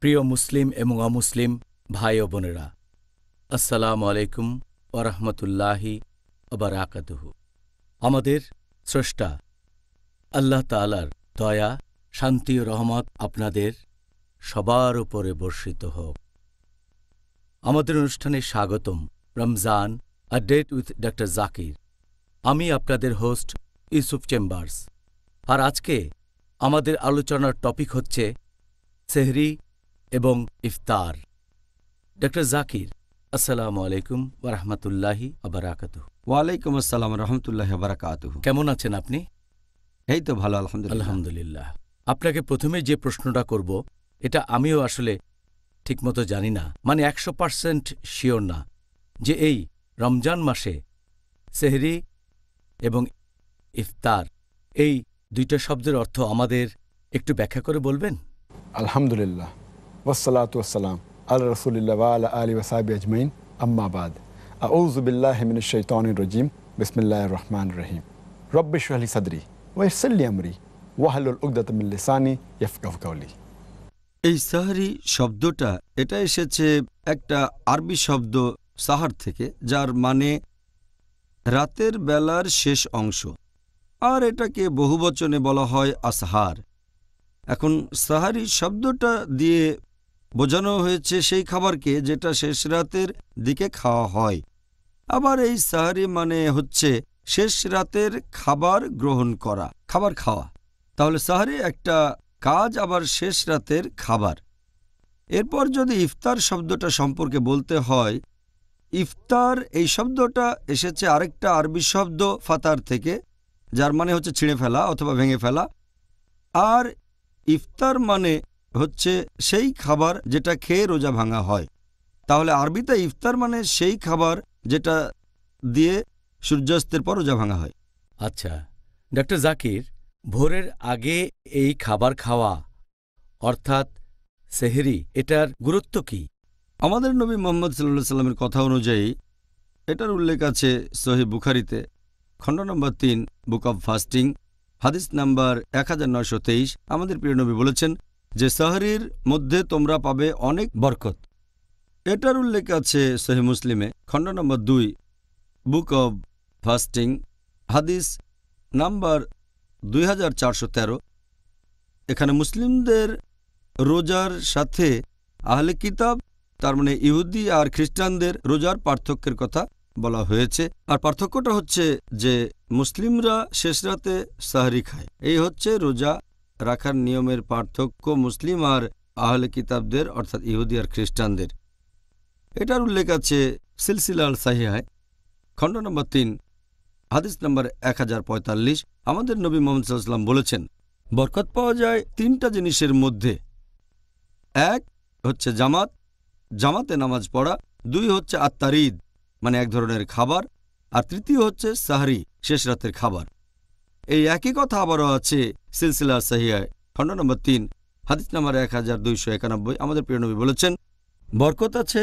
প্রিয় মুসলিম এবং অমুসলিম ভাই ও বোনেরা আসসালাম আলাইকুম ওরহমতুল্লাহি ওবরাকাতুহু আমাদের স্রষ্টা আল্লাহ তালার দয়া শান্তি ও রহমত আপনাদের সবার উপরে বর্ষিত হোক আমাদের অনুষ্ঠানে স্বাগতম Ramzan a date with doctor Zakir আমি আপনাদের হোস্ট ইউসুফ চেম্বার্স আর আজকে আমাদের আলোচনার টপিক হচ্ছে সেহরি এবং ইফতার ড জাকির আসসালামু আলাইকুম ওরহমতুল্লাহি আবরাকাত ওয়ালাইকুম আসসালাম রহমতুল্লাহ আবরাকাত কেমন আছেন আপনি এই তো ভালো আলহামদুলিল্লাহ আলহামদুলিল্লাহ আপনাকে প্রথমে যে প্রশ্নটা করব এটা আমিও আসলে ঠিকমতো জানি না মানে একশো পার্সেন্ট শিওর না যে এই রমজান মাসে সেহরি এবং ইফতার এই দুইটা শব্দের অর্থ আমাদের একটু ব্যাখ্যা করে বলবেন আলহামদুলিল্লাহ ওসলাত ওসালাম আল রসুলিল্লা আল্লাহ আলী ওসাহাবি আজমাইন আম্মাবাদ আউজুবিল্লাহমিন শৈতান রজিম বিসমিল্লা রহমান রহিম রব্বিশ আলী সাদরি ওয়েসল্লি আমরি ওয়াহালুল উকদাতমিল্লিসানি ইয়ফকাহ কাউলি এই সাহারি শব্দটা এটা এসেছে একটা আরবি শব্দ সাহার থেকে যার মানে রাতের বেলার শেষ অংশ আর এটাকে বহুবচনে বলা হয় আসহার এখন সাহারি শব্দটা দিয়ে বোঝানো হয়েছে সেই খাবারকে যেটা শেষ রাতের দিকে খাওয়া হয় আবার এই সাহারি মানে হচ্ছে শেষ রাতের খাবার গ্রহণ করা খাবার খাওয়া তাহলে সাহারি একটা কাজ আবার শেষ রাতের খাবার এরপর যদি ইফতার শব্দটা সম্পর্কে বলতে হয় ইফতার এই শব্দটা এসেছে আরেকটা আরবি শব্দ ফাতার থেকে যার মানে হচ্ছে ছিঁড়ে ফেলা অথবা ভেঙে ফেলা আর ইফতার মানে হচ্ছে সেই খাবার যেটা খেয়ে রোজা ভাঙা হয় তাহলে আরবিতে ইফতার মানে সেই খাবার যেটা দিয়ে সূর্যাস্তের পর রোজা ভাঙা হয় আচ্ছা ডক্টর জাকির ভোরের আগে এই খাবার খাওয়া অর্থাৎ সেহেরি এটার গুরুত্ব কি আমাদের নবী মোহাম্মদ সাল্লা সাল্লামের কথা অনুযায়ী এটার উল্লেখ আছে সহি বুখারিতে খণ্ড নম্বর তিন বুক অব ফাস্টিং হাদিস নাম্বার এক আমাদের প্রিয় নবী বলেছেন যে সাহারির মধ্যে তোমরা পাবে অনেক বরকত এটার উল্লেখ আছে সহি মুসলিমে খণ্ড নম্বর দুই বুক অব ফাস্টিং হাদিস নাম্বার দুই এখানে মুসলিমদের রোজার সাথে আহলে কিতাব তার মানে ইহুদি আর খ্রিস্টানদের রোজার পার্থক্যের কথা বলা হয়েছে আর পার্থক্যটা হচ্ছে যে মুসলিমরা শেষ রাতে সাহারি খায় এই হচ্ছে রোজা রাখার নিয়মের পার্থক্য মুসলিম আর আহলে কিতাবদের অর্থাৎ ইহুদি আর খ্রিস্টানদের এটার উল্লেখ আছে সিলসিলাল সাহিয়ায় খণ্ড নম্বর তিন হাদিস নম্বর এক আমাদের নবী মোহাম্মদ সাল্লাম বলেছেন বরকত পাওয়া যায় তিনটা জিনিসের মধ্যে এক হচ্ছে জামাত জামাতে নামাজ পড়া দুই হচ্ছে আত্মারিদ মানে এক ধরনের খাবার আর তৃতীয় হচ্ছে সাহারি শেষ রাতের খাবার এই একই কথা আবারও আছে সিলসিলা সাহিয়ায় খণ্ড নম্বর তিন হাদিস নম্বর এক হাজার দুইশো একানব্বই আমাদের প্রিয়নবী বলেছেন বরকত আছে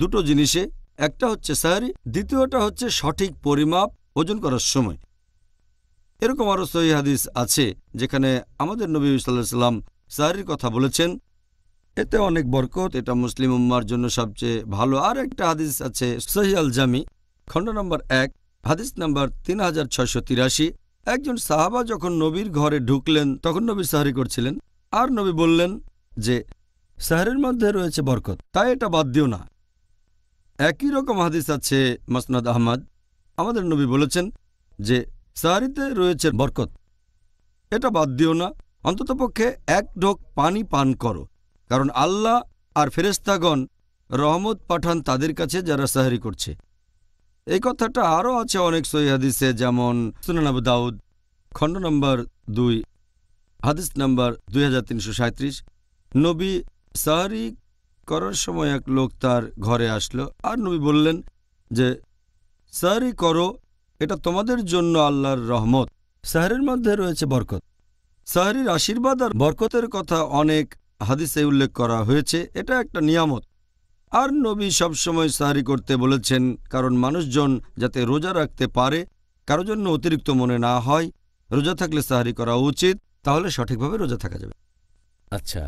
দুটো জিনিসে একটা হচ্ছে সাহারি দ্বিতীয়টা হচ্ছে সঠিক পরিমাপ ওজন করার সময় এরকম আরও সহি হাদিস আছে যেখানে আমাদের নবী সাল্লাহ সাল্লাম সাহারির কথা বলেছেন এতে অনেক বরকত এটা মুসলিম উম্মার জন্য সবচেয়ে ভালো আর একটা হাদিস আছে সহি আল জামি খণ্ড নম্বর এক হাদিস নম্বর তিন হাজার ছয়শো তিরাশি একজন সাহাবা যখন নবীর ঘরে ঢুকলেন তখন নবী সাহারি করছিলেন আর নবী বললেন যে সাহারের মধ্যে রয়েছে বরকত তাই এটা বাদ দিও না একই রকম হাদিস আছে মসনাদ আহমদ আমাদের নবী বলেছেন যে সাহারিতে রয়েছে বরকত এটা বাদ দিও না অন্ততপক্ষে এক ঢোক পানি পান করো কারণ আল্লাহ আর ফেরেস্তাগণ রহমত পাঠান তাদের কাছে যারা সাহারি করছে এই কথাটা আরও আছে অনেক হাদিসে যেমন সুনানাবু দাউদ খণ্ড নম্বর দুই হাদিস নম্বর দুই নবী সাহারি করার সময় এক লোক তার ঘরে আসলো আর নবী বললেন যে সাহারি করো এটা তোমাদের জন্য আল্লাহর রহমত সাহারির মধ্যে রয়েছে বরকত সাহারির আশীর্বাদ আর বরকতের কথা অনেক হাদিসে উল্লেখ করা হয়েছে এটা একটা নিয়ামত আর নবী সবসময় সাহারি করতে বলেছেন কারণ মানুষজন যাতে রোজা রাখতে পারে কারো জন্য অতিরিক্ত মনে না হয় রোজা থাকলে সাহারি করা উচিত তাহলে সঠিকভাবে রোজা থাকা যাবে আচ্ছা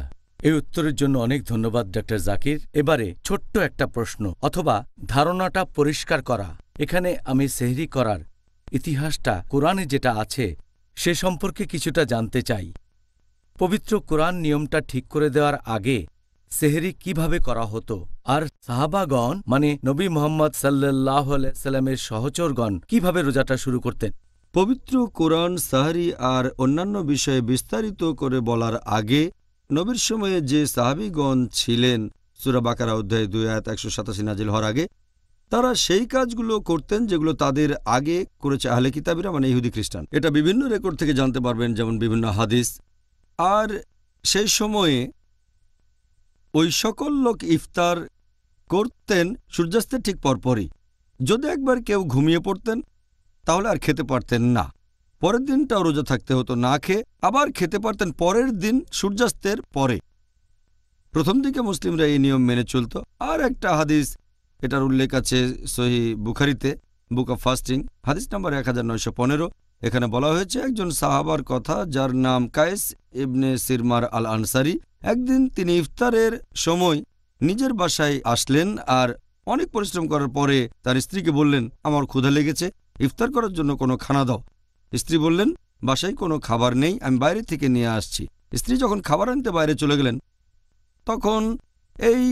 এই উত্তরের জন্য অনেক ধন্যবাদ ডক্টর জাকির এবারে ছোট্ট একটা প্রশ্ন অথবা ধারণাটা পরিষ্কার করা এখানে আমি সেহরি করার ইতিহাসটা কোরআনে যেটা আছে সে সম্পর্কে কিছুটা জানতে চাই পবিত্র কোরআন নিয়মটা ঠিক করে দেওয়ার আগে সেহরি কিভাবে করা হতো আর সাহাবাগণ মানে নবী মোহাম্মদ সাল্লাহ সাল্লামের সহচরগণ কিভাবে রোজাটা শুরু করতেন পবিত্র কোরআন সাহারি আর অন্যান্য বিষয়ে বিস্তারিত করে বলার আগে নবীর সময়ে যে সাহাবিগণ ছিলেন সুরাবাকারা অধ্যায় দুই আয়াত একশো সাতাশি নাজিল হওয়ার আগে তারা সেই কাজগুলো করতেন যেগুলো তাদের আগে করেছে আহলে কিতাবিরা মানে ইহুদি খ্রিস্টান এটা বিভিন্ন রেকর্ড থেকে জানতে পারবেন যেমন বিভিন্ন হাদিস আর সেই সময়ে ওই সকল লোক ইফতার করতেন সূর্যাস্তের ঠিক পরপরই যদি একবার কেউ ঘুমিয়ে পড়তেন তাহলে আর খেতে পারতেন না পরের দিনটাও রোজা থাকতে হতো না খেয়ে আবার খেতে পারতেন পরের দিন সূর্যাস্তের পরে প্রথম দিকে মুসলিমরা এই নিয়ম মেনে চলত আর একটা হাদিস এটার উল্লেখ আছে সহি বুখারিতে বুক অফ ফাস্টিং হাদিস নম্বর এক হাজার নয়শো পনেরো এখানে বলা হয়েছে একজন সাহাবার কথা যার নাম কায়েস ইবনে সিরমার আল আনসারি একদিন তিনি ইফতারের সময় নিজের বাসায় আসলেন আর অনেক পরিশ্রম করার পরে তার স্ত্রীকে বললেন আমার ক্ষুধা লেগেছে ইফতার করার জন্য কোনো খানা দাও স্ত্রী বললেন বাসায় কোনো খাবার নেই আমি বাইরে থেকে নিয়ে আসছি স্ত্রী যখন খাবার আনতে বাইরে চলে গেলেন তখন এই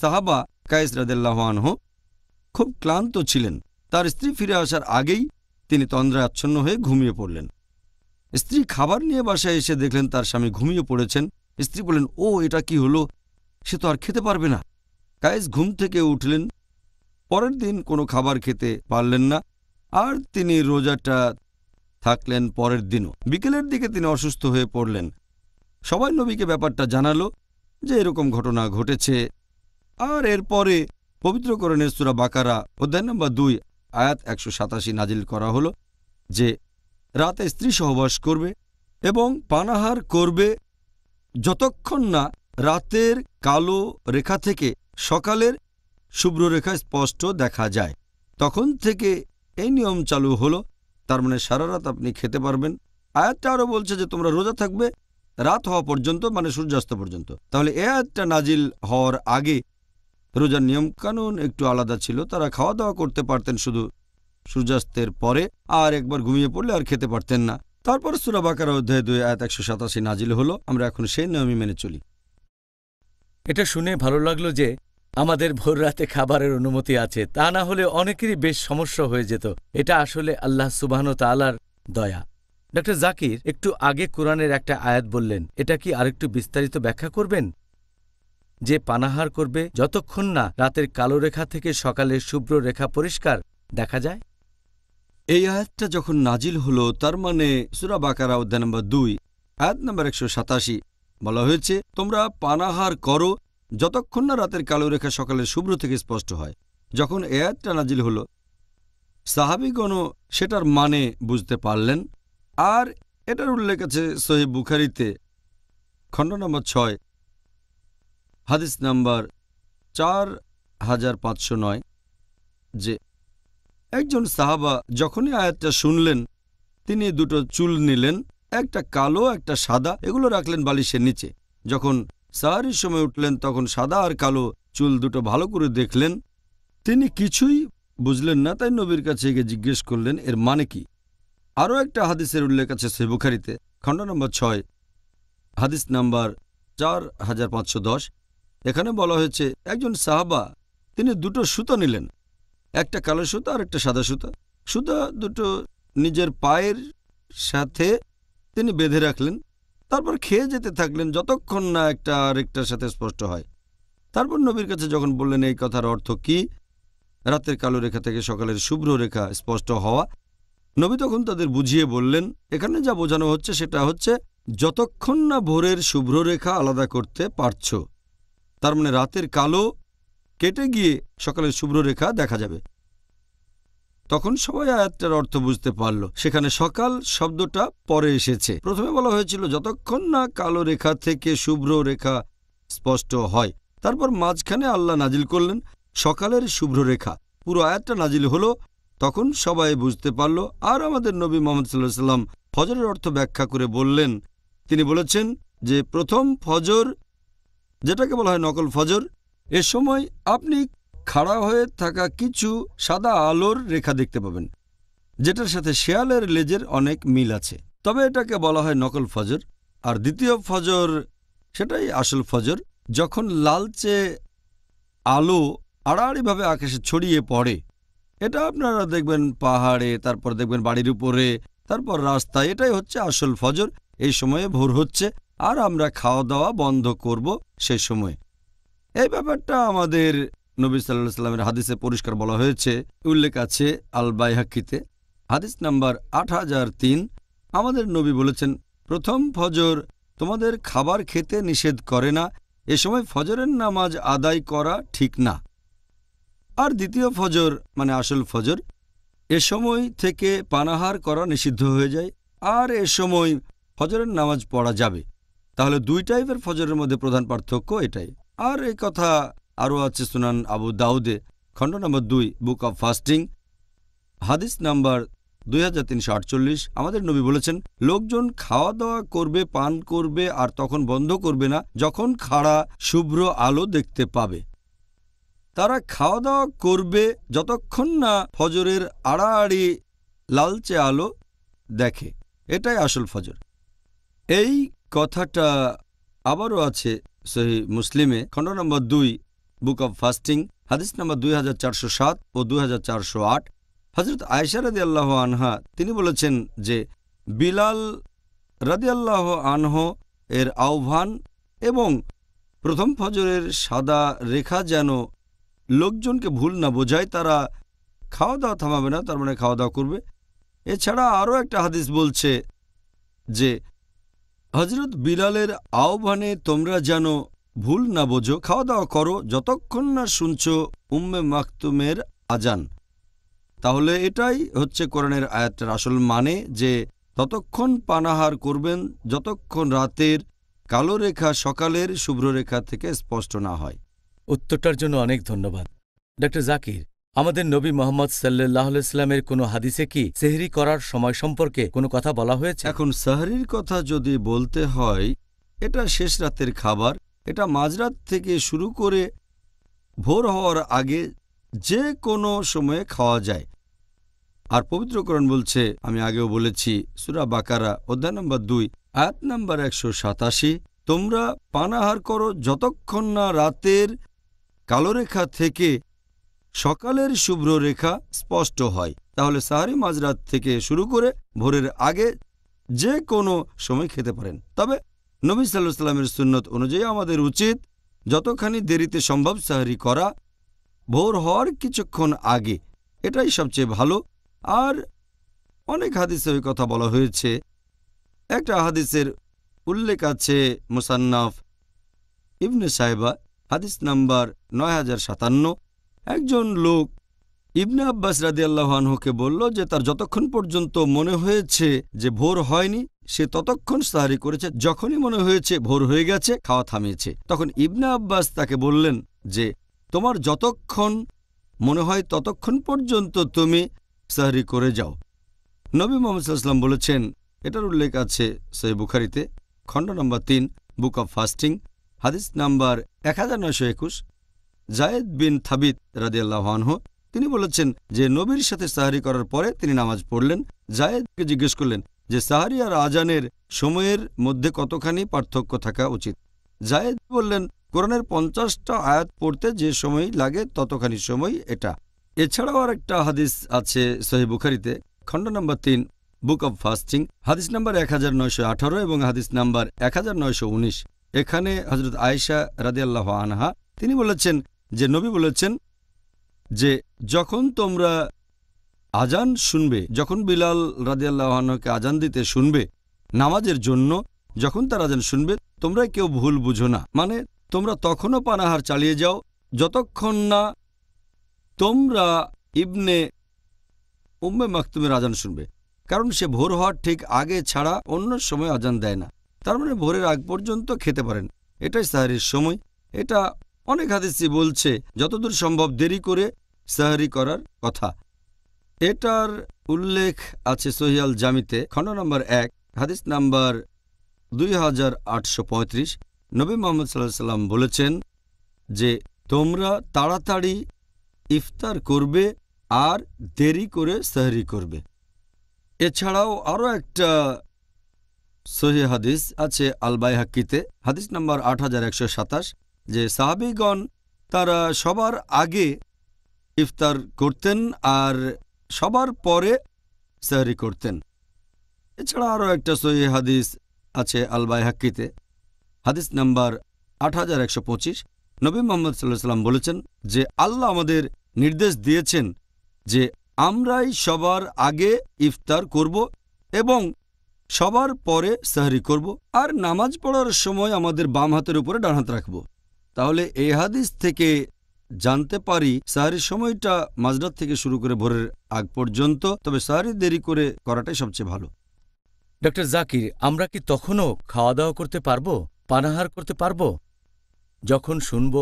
সাহাবা কায়েস রাদেল্লাহ আনহ খুব ক্লান্ত ছিলেন তার স্ত্রী ফিরে আসার আগেই তিনি তন্দ্রায় আচ্ছন্ন হয়ে ঘুমিয়ে পড়লেন স্ত্রী খাবার নিয়ে বাসায় এসে দেখলেন তার স্বামী ঘুমিয়ে পড়েছেন স্ত্রী বললেন ও এটা কি হলো সে তো আর খেতে পারবে না কায়েস ঘুম থেকে উঠলেন পরের দিন কোনো খাবার খেতে পারলেন না আর তিনি রোজাটা থাকলেন পরের দিনও বিকেলের দিকে তিনি অসুস্থ হয়ে পড়লেন সবাই নবীকে ব্যাপারটা জানালো যে এরকম ঘটনা ঘটেছে আর এরপরে পবিত্রকরণের সুরা বাকারা অধ্যায় নম্বর দুই আয়াত একশো সাতাশি নাজিল করা হলো যে রাতে স্ত্রী সহবাস করবে এবং পানাহার করবে যতক্ষণ না রাতের কালো রেখা থেকে সকালের শুভ্র রেখা স্পষ্ট দেখা যায় তখন থেকে এই নিয়ম চালু হলো তার মানে সারা রাত আপনি খেতে পারবেন আয়াতটা আরও বলছে যে তোমরা রোজা থাকবে রাত হওয়া পর্যন্ত মানে সূর্যাস্ত পর্যন্ত তাহলে এ আয়াতটা নাজিল হওয়ার আগে রোজার নিয়মকানুন একটু আলাদা ছিল তারা খাওয়া দাওয়া করতে পারতেন শুধু সূর্যাস্তের পরে আর একবার ঘুমিয়ে পড়লে আর খেতে পারতেন না তারপর সুরাবাকার অধ্যায় দুই আয়াত একশো সাতাশি নাজিল হল আমরা এখন সেই নিয়মই মেনে চলি এটা শুনে ভালো লাগলো যে আমাদের ভোর রাতে খাবারের অনুমতি আছে তা না হলে অনেকেরই বেশ সমস্যা হয়ে যেত এটা আসলে আল্লাহ সুবাহন তালার দয়া ডক্টর জাকির একটু আগে কোরআনের একটা আয়াত বললেন এটা কি আরেকটু বিস্তারিত ব্যাখ্যা করবেন যে পানাহার করবে যতক্ষণ না রাতের কালো রেখা থেকে সকালের শুভ্র রেখা পরিষ্কার দেখা যায় এই আয়াতটা যখন নাজিল হল তার মানে সুরা বাকারা অধ্যায় নম্বর দুই আয়াত নম্বর একশো সাতাশি বলা হয়েছে তোমরা পানাহার করো যতক্ষণ না রাতের কালো রেখা সকালের শুভ্র থেকে স্পষ্ট হয় যখন এ আয়াতটা নাজিল হল সাহাবিগণ সেটার মানে বুঝতে পারলেন আর এটার উল্লেখ আছে সহি বুখারিতে খণ্ড নম্বর ছয় হাদিস নাম্বার চার হাজার পাঁচশো নয় যে একজন সাহাবা যখনই আয়াতটা শুনলেন তিনি দুটো চুল নিলেন একটা কালো একটা সাদা এগুলো রাখলেন বালিশের নিচে যখন সাহারির সময় উঠলেন তখন সাদা আর কালো চুল দুটো ভালো করে দেখলেন তিনি কিছুই বুঝলেন না তাই নবীর কাছে গিয়ে জিজ্ঞেস করলেন এর মানে কি আরও একটা হাদিসের উল্লেখ আছে সেবুখারিতে খণ্ড নম্বর ছয় হাদিস নাম্বার চার হাজার পাঁচশো দশ এখানে বলা হয়েছে একজন সাহাবা তিনি দুটো সুতো নিলেন একটা কালো সুতো আর একটা সাদা সুতো সুতো দুটো নিজের পায়ের সাথে তিনি বেঁধে রাখলেন তারপর খেয়ে যেতে থাকলেন যতক্ষণ না একটা আরেকটার সাথে স্পষ্ট হয় তারপর নবীর কাছে যখন বললেন এই কথার অর্থ কি রাতের কালো রেখা থেকে সকালের শুভ্র রেখা স্পষ্ট হওয়া নবী তখন তাদের বুঝিয়ে বললেন এখানে যা বোঝানো হচ্ছে সেটা হচ্ছে যতক্ষণ না ভোরের শুভ্র রেখা আলাদা করতে পারছো তার মানে রাতের কালো কেটে গিয়ে সকালের শুভ্ররেখা দেখা যাবে তখন সবাই আয়াতটার অর্থ বুঝতে পারল সেখানে সকাল শব্দটা পরে এসেছে প্রথমে বলা হয়েছিল যতক্ষণ না কালো রেখা থেকে শুভ্র রেখা স্পষ্ট হয় তারপর মাঝখানে আল্লাহ নাজিল করলেন সকালের শুভ্র রেখা পুরো আয়াতটা নাজিল হল তখন সবাই বুঝতে পারল আর আমাদের নবী মোহাম্মদ সাল্লাহ সাল্লাম ফজরের অর্থ ব্যাখ্যা করে বললেন তিনি বলেছেন যে প্রথম ফজর যেটাকে বলা হয় নকল ফজর এ সময় আপনি খাড়া হয়ে থাকা কিছু সাদা আলোর রেখা দেখতে পাবেন যেটার সাথে শেয়ালের লেজের অনেক মিল আছে তবে এটাকে বলা হয় নকল ফজর আর দ্বিতীয় ফজর সেটাই আসল ফজর যখন লালচে আলো আড়াআড়িভাবে আকাশে ছড়িয়ে পড়ে এটা আপনারা দেখবেন পাহাড়ে তারপর দেখবেন বাড়ির উপরে তারপর রাস্তায় এটাই হচ্ছে আসল ফজর এই সময়ে ভোর হচ্ছে আর আমরা খাওয়া দাওয়া বন্ধ করব সে সময় এই ব্যাপারটা আমাদের নবী সাল্লাহ সাল্লামের হাদিসে পরিষ্কার বলা হয়েছে উল্লেখ আছে আল হাক্কিতে হাদিস নাম্বার আট হাজার তিন আমাদের নবী বলেছেন প্রথম ফজর তোমাদের খাবার খেতে নিষেধ করে না এ সময় ফজরের নামাজ আদায় করা ঠিক না আর দ্বিতীয় ফজর মানে আসল ফজর এ সময় থেকে পানাহার করা নিষিদ্ধ হয়ে যায় আর এ সময় ফজরের নামাজ পড়া যাবে তাহলে দুই টাইপের ফজরের মধ্যে প্রধান পার্থক্য এটাই আর এই কথা আরও আছে সুনান আবু দাউদে খণ্ড নম্বর দুই বুক অব ফাস্টিং হাদিস নাম্বার দুই আমাদের নবী বলেছেন লোকজন খাওয়া দাওয়া করবে পান করবে আর তখন বন্ধ করবে না যখন খাড়া শুভ্র আলো দেখতে পাবে তারা খাওয়া দাওয়া করবে যতক্ষণ না ফজরের আড়াআড়ি লালচে আলো দেখে এটাই আসল ফজর এই কথাটা আবারও আছে সহি মুসলিমে খণ্ড নম্বর দুই বুক অব ফাস্টিং হাদিস নম্বর দুই ও দুই হজরত আয়সা রাদি আল্লাহ আনহা তিনি বলেছেন যে বিলাল রাদি আল্লাহ আনহ এর আহ্বান এবং প্রথম ফজরের সাদা রেখা যেন লোকজনকে ভুল না বোঝায় তারা খাওয়া দাওয়া থামাবে না তার মানে খাওয়া দাওয়া করবে এছাড়া আরও একটা হাদিস বলছে যে হজরত বিলালের আহ্বানে তোমরা যেন ভুল না বোঝো খাওয়া দাওয়া করো যতক্ষণ না শুনছ উম্মে মাকতুমের আজান তাহলে এটাই হচ্ছে কোরআনের আয়াতটার আসল মানে যে ততক্ষণ পানাহার করবেন যতক্ষণ রাতের কালো রেখা সকালের শুভ্ররেখা থেকে স্পষ্ট না হয় উত্তরটার জন্য অনেক ধন্যবাদ ডক্টর জাকির আমাদের নবী মোহাম্মদ সাল্লাহ ইসলামের কোনো হাদিসে কি সেহরি করার সময় সম্পর্কে কোনো কথা বলা হয়েছে এখন সাহরির কথা যদি বলতে হয় এটা শেষ রাতের খাবার এটা মাঝরাত থেকে শুরু করে ভোর হওয়ার আগে যে কোনো সময়ে খাওয়া যায় আর পবিত্রকরণ বলছে আমি আগেও বলেছি সুরা বাকারা অধ্যায় নম্বর দুই আয়াত নম্বর একশো সাতাশি তোমরা পানাহার করো যতক্ষণ না রাতের কালোরেখা থেকে সকালের শুভ্র রেখা স্পষ্ট হয় তাহলে সাহারি মাঝরাত থেকে শুরু করে ভোরের আগে যে কোনো সময় খেতে পারেন তবে নবী সাল্লাহ সাল্লামের সুন্নত অনুযায়ী আমাদের উচিত যতখানি দেরিতে সম্ভব সাহারি করা ভোর হওয়ার কিছুক্ষণ আগে এটাই সবচেয়ে ভালো আর অনেক হাদিসে ওই কথা বলা হয়েছে একটা হাদিসের উল্লেখ আছে মুসান্নাফ ইবনে সাহেবা হাদিস নাম্বার নয় হাজার সাতান্ন একজন লোক ইবনে আব্বাস রাদিয়াল্লাহানহুকে বলল যে তার যতক্ষণ পর্যন্ত মনে হয়েছে যে ভোর হয়নি সে ততক্ষণ সাহারি করেছে যখনই মনে হয়েছে ভোর হয়ে গেছে খাওয়া থামিয়েছে তখন ইবনে আব্বাস তাকে বললেন যে তোমার যতক্ষণ মনে হয় ততক্ষণ পর্যন্ত তুমি সাহারি করে যাও নবী মোহাম্মদাম বলেছেন এটার উল্লেখ আছে সই বুখারিতে খণ্ড নম্বর তিন বুক অব ফাস্টিং হাদিস নাম্বার এক হাজার নয়শো একুশ জায়েদ বিন থাবিত রাজিয়াল্লাহানহ তিনি বলেছেন যে নবীর সাথে সাহারি করার পরে তিনি নামাজ পড়লেন জায়েদকে জিজ্ঞেস করলেন যে সাহারি আর আজানের সময়ের মধ্যে কতখানি পার্থক্য থাকা উচিত জায়েদ বললেন কোরআনের পঞ্চাশটা আয়াত পড়তে যে সময় লাগে ততখানি সময় এটা এছাড়াও আর একটা হাদিস আছে সহি বুখারিতে খণ্ড নম্বর তিন বুক অব ফাস্টিং হাদিস নাম্বার এক এবং হাদিস নাম্বার এক এখানে হজরত আয়েশা রাদিয়াল্লাহ আনহা তিনি বলেছেন যে নবী বলেছেন যে যখন তোমরা আজান শুনবে যখন বিলাল রাজিয়াল্লাহকে আজান দিতে শুনবে নামাজের জন্য যখন তার আজান শুনবে তোমরা কেউ ভুল বুঝো না মানে তোমরা তখনও পানাহার চালিয়ে যাও যতক্ষণ না তোমরা ইবনে উম্মে মাকতুমের আজান শুনবে কারণ সে ভোর হওয়ার ঠিক আগে ছাড়া অন্য সময় আজান দেয় না তার মানে ভোরের আগ পর্যন্ত খেতে পারেন এটাই সাহারির সময় এটা অনেক হাদিসি বলছে যতদূর সম্ভব দেরি করে সাহারি করার কথা এটার উল্লেখ আছে সহিয়াল জামিতে খণ্ড নম্বর এক হাদিস নাম্বার দুই হাজার আটশো পঁয়ত্রিশ নবী মোহাম্মদ সাল্লাহ সাল্লাম বলেছেন যে তোমরা তাড়াতাড়ি ইফতার করবে আর দেরি করে সাহারি করবে এছাড়াও আরও একটা সহি হাদিস আছে আলবাই হাক্কিতে হাদিস নম্বর আট হাজার একশো সাতাশ যে সাহাবিগণ তারা সবার আগে ইফতার করতেন আর সবার পরে সাহারি করতেন এছাড়া আরও একটা সহি হাদিস আছে আলবাই হাক্কিতে হাদিস নাম্বার আট হাজার একশো পঁচিশ নবী মোহাম্মদ সাল্লাহাম বলেছেন যে আল্লাহ আমাদের নির্দেশ দিয়েছেন যে আমরাই সবার আগে ইফতার করব এবং সবার পরে সাহরি করব আর নামাজ পড়ার সময় আমাদের বাম হাতের উপরে ডান হাত রাখব তাহলে এ হাদিস থেকে জানতে পারি সাহারির সময়টা মাঝরাত থেকে শুরু করে ভোরের আগ পর্যন্ত তবে সাহারি দেরি করে করাটাই সবচেয়ে ভালো ডক্টর জাকির আমরা কি তখনও খাওয়া দাওয়া করতে পারব পানাহার করতে পারব যখন শুনব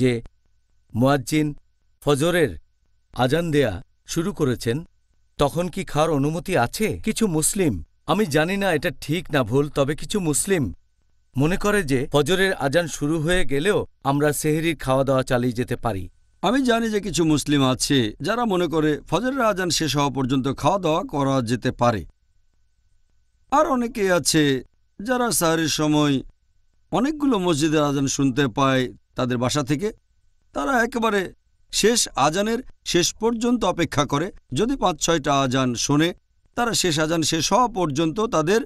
যে মোয়াজ্জিন ফজরের আজান দেয়া শুরু করেছেন তখন কি খাওয়ার অনুমতি আছে কিছু মুসলিম আমি জানি না এটা ঠিক না ভুল তবে কিছু মুসলিম মনে করে যে ফজরের আজান শুরু হয়ে গেলেও আমরা সেহেরির খাওয়া দাওয়া চালিয়ে যেতে পারি আমি জানি যে কিছু মুসলিম আছে যারা মনে করে ফজরের আজান শেষ হওয়া পর্যন্ত খাওয়া দাওয়া করা যেতে পারে আর অনেকে আছে যারা সাহারির সময় অনেকগুলো মসজিদের আজান শুনতে পায় তাদের বাসা থেকে তারা একেবারে শেষ আজানের শেষ পর্যন্ত অপেক্ষা করে যদি পাঁচ ছয়টা আজান শোনে তারা শেষ আজান শেষ হওয়া পর্যন্ত তাদের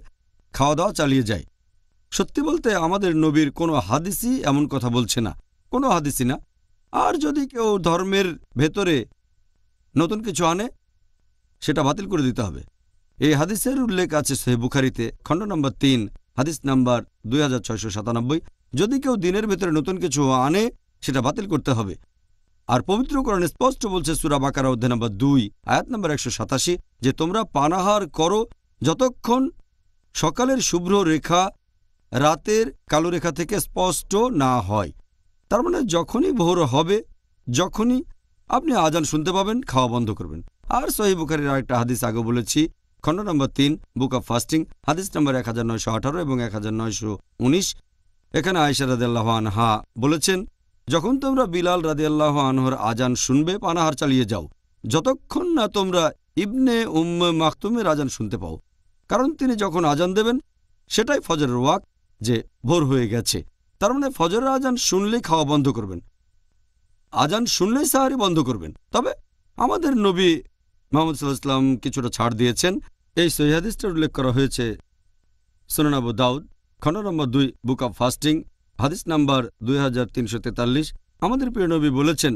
খাওয়া দাওয়া চালিয়ে যায় সত্যি বলতে আমাদের নবীর কোনো হাদিসই এমন কথা বলছে না কোনো হাদিসই না আর যদি কেউ ধর্মের ভেতরে নতুন কিছু আনে সেটা বাতিল করে দিতে হবে এই হাদিসের উল্লেখ আছে সে বুখারিতে খণ্ড নম্বর তিন হাদিস নাম্বার দুই যদি কেউ দিনের ভেতরে নতুন কিছু আনে সেটা বাতিল করতে হবে আর পবিত্রকরণ স্পষ্ট বলছে সুরা বাকার অধ্যায় নম্বর দুই আয়াত নম্বর একশো সাতাশি যে তোমরা পানাহার করো যতক্ষণ সকালের শুভ্র রেখা রাতের কালোরেখা রেখা থেকে স্পষ্ট না হয় তার মানে যখনই ভোর হবে যখনই আপনি আজান শুনতে পাবেন খাওয়া বন্ধ করবেন আর সহি বুখারির আরেকটা হাদিস আগে বলেছি খণ্ড নম্বর তিন বুক অব ফাস্টিং হাদিস নম্বর এক হাজার নয়শো আঠারো এবং এক হাজার নয়শো উনিশ এখানে আয়সারাদাল্লাহ আনহা বলেছেন যখন তোমরা বিলাল রাদিয়াল্লাহ আনহর আজান শুনবে পানাহার চালিয়ে যাও যতক্ষণ না তোমরা ইবনে উম্ম মাহতুমের আজান শুনতে পাও কারণ তিনি যখন আজান দেবেন সেটাই ফজরের ওয়াক যে ভোর হয়ে গেছে তার মানে ফজরের আজান শুনলেই খাওয়া বন্ধ করবেন আজান শুনলেই সাহারি বন্ধ করবেন তবে আমাদের নবী মোহাম্মদ সাল্লাহাম কিছুটা ছাড় দিয়েছেন এই সৈহাদিসটা উল্লেখ করা হয়েছে সোনানাবু দাউদ খন্ড নম্বর দুই বুক অব ফাস্টিং হাদিস নাম্বার দুই আমাদের প্রিয় নবী বলেছেন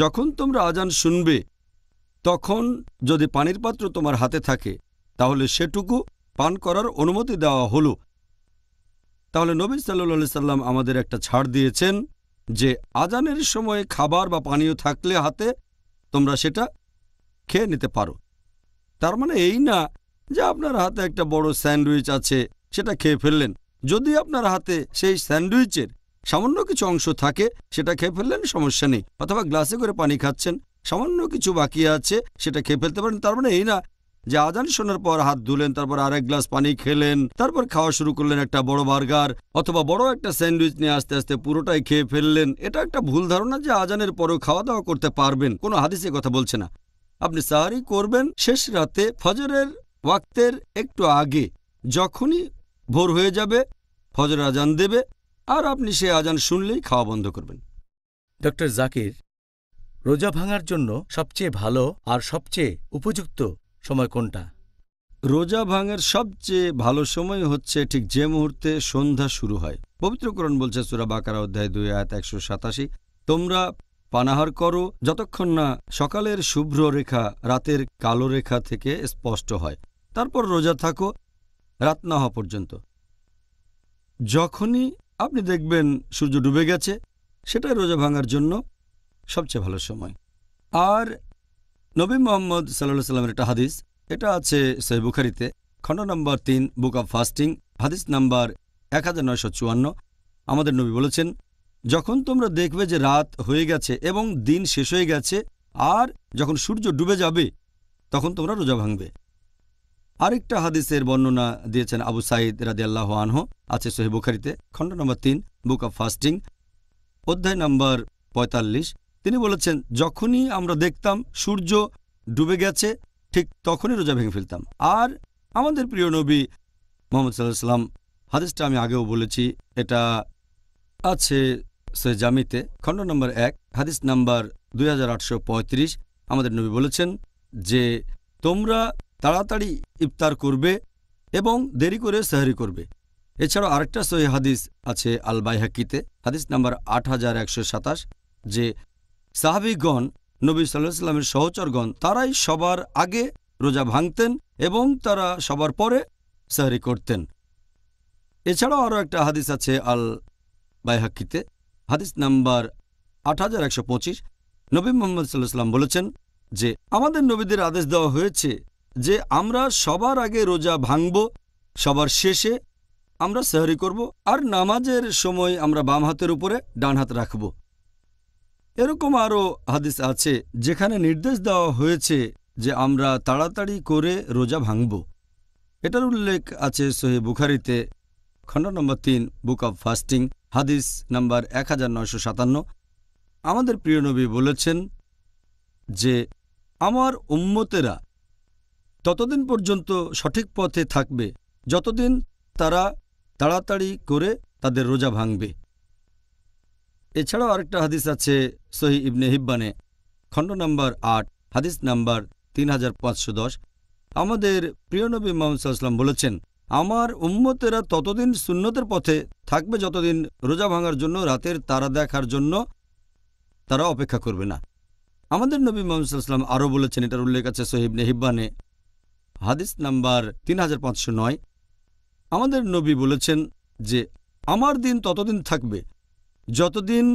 যখন তোমরা আজান শুনবে তখন যদি পানির পাত্র তোমার হাতে থাকে তাহলে সেটুকু পান করার অনুমতি দেওয়া হলো তাহলে নবী সাল্লি সাল্লাম আমাদের একটা ছাড় দিয়েছেন যে আজানের সময়ে খাবার বা পানীয় থাকলে হাতে তোমরা সেটা খেয়ে নিতে পারো তার মানে এই না যে আপনার হাতে একটা বড় স্যান্ডউইচ আছে সেটা খেয়ে ফেললেন যদি আপনার হাতে সেই স্যান্ডউইচের সামান্য কিছু অংশ থাকে সেটা খেয়ে ফেললেন সমস্যা নেই অথবা গ্লাসে করে পানি খাচ্ছেন সামান্য কিছু বাকি আছে সেটা খেয়ে ফেলতে পারেন তার মানে এই না যে আজান শোনার পর হাত ধুলেন তারপর আর এক গ্লাস পানি খেলেন তারপর খাওয়া শুরু করলেন একটা বড় বার্গার অথবা বড় একটা স্যান্ডউইচ নিয়ে আস্তে আস্তে পুরোটাই খেয়ে ফেললেন এটা একটা ভুল ধারণা যে আজানের পরেও খাওয়া দাওয়া করতে পারবেন কোনো হাদিসে কথা বলছে না আপনি সাহারি করবেন শেষ রাতে ফজরের ওয়াক্তের একটু আগে যখনই ভোর হয়ে যাবে ফজর আজান দেবে আর আপনি সে আজান শুনলেই খাওয়া বন্ধ করবেন ডক্টর জাকির রোজা ভাঙার জন্য সবচেয়ে ভালো আর সবচেয়ে উপযুক্ত সময় কোনটা রোজা ভাঙের সবচেয়ে ভালো সময় হচ্ছে ঠিক যে মুহূর্তে সন্ধ্যা শুরু হয় পবিত্রকরণ বলছে সুরা বাকারা অধ্যায় দুই আয়াত একশো সাতাশি তোমরা পানাহার করো যতক্ষণ না সকালের শুভ্র রেখা রাতের কালো রেখা থেকে স্পষ্ট হয় তারপর রোজা থাকো রাত না হওয়া পর্যন্ত যখনই আপনি দেখবেন সূর্য ডুবে গেছে সেটাই রোজা ভাঙার জন্য সবচেয়ে ভালো সময় আর নবী মোহাম্মদ সাল্লা সাল্লামের একটা হাদিস এটা আছে সই বুখারিতে খণ্ড নম্বর তিন বুক অব ফাস্টিং হাদিস নাম্বার এক আমাদের নবী বলেছেন যখন তোমরা দেখবে যে রাত হয়ে গেছে এবং দিন শেষ হয়ে গেছে আর যখন সূর্য ডুবে যাবে তখন তোমরা রোজা ভাঙবে আরেকটা হাদিসের বর্ণনা দিয়েছেন আবু সাঈদ সাইদ আল্লাহ আনহ আছে সোহেবুখারিতে খণ্ড নম্বর তিন বুক অব ফাস্টিং অধ্যায় নম্বর পঁয়তাল্লিশ তিনি বলেছেন যখনই আমরা দেখতাম সূর্য ডুবে গেছে ঠিক তখনই রোজা ভেঙে ফেলতাম আর আমাদের প্রিয় নবী মোহাম্মদ সাল্লাহ হাদিসটা আমি আগেও বলেছি এটা আছে সে জামিতে খণ্ড নম্বর এক হাদিস নাম্বার দুই আমাদের নবী বলেছেন যে তোমরা তাড়াতাড়ি ইফতার করবে এবং দেরি করে সাহারি করবে এছাড়াও আরেকটা সহি হাদিস আছে আল হাকিতে হাদিস নাম্বার আট যে সাহাবিগণ নবী সাল্লাহ সাল্লামের সহচরগণ তারাই সবার আগে রোজা ভাঙতেন এবং তারা সবার পরে সাহরি করতেন এছাড়াও আরও একটা হাদিস আছে আল বাইহাক্কিতে হাদিস নাম্বার আট হাজার একশো পঁচিশ নবী মোহাম্মদ সাল্লাহাম বলেছেন যে আমাদের নবীদের আদেশ দেওয়া হয়েছে যে আমরা সবার আগে রোজা ভাঙব সবার শেষে আমরা সেহরি করব আর নামাজের সময় আমরা বাম হাতের উপরে ডান হাত রাখব এরকম আরও হাদিস আছে যেখানে নির্দেশ দেওয়া হয়েছে যে আমরা তাড়াতাড়ি করে রোজা ভাঙব এটার উল্লেখ আছে সোহে বুখারিতে খণ্ড নম্বর তিন বুক অব ফাস্টিং হাদিস নম্বর এক আমাদের প্রিয় নবী বলেছেন যে আমার উম্মতেরা ততদিন পর্যন্ত সঠিক পথে থাকবে যতদিন তারা তাড়াতাড়ি করে তাদের রোজা ভাঙবে এছাড়াও আরেকটা হাদিস আছে সহি ইবনে হিব্বানে খণ্ড নম্বর আট হাদিস নাম্বার তিন হাজার পাঁচশো দশ আমাদের প্রিয়নবী মোহাম্মদাল্লাম বলেছেন আমার উম্মতেরা ততদিন সুন্নতের পথে থাকবে যতদিন রোজা ভাঙার জন্য রাতের তারা দেখার জন্য তারা অপেক্ষা করবে না আমাদের নবী মোহাম্মদাম আরও বলেছেন এটার উল্লেখ আছে সহিবনে হিব্বানে হাদিস নাম্বার তিন হাজার পাঁচশো নয় আমাদের নবী বলেছেন যে আমার দিন ততদিন থাকবে যতদিন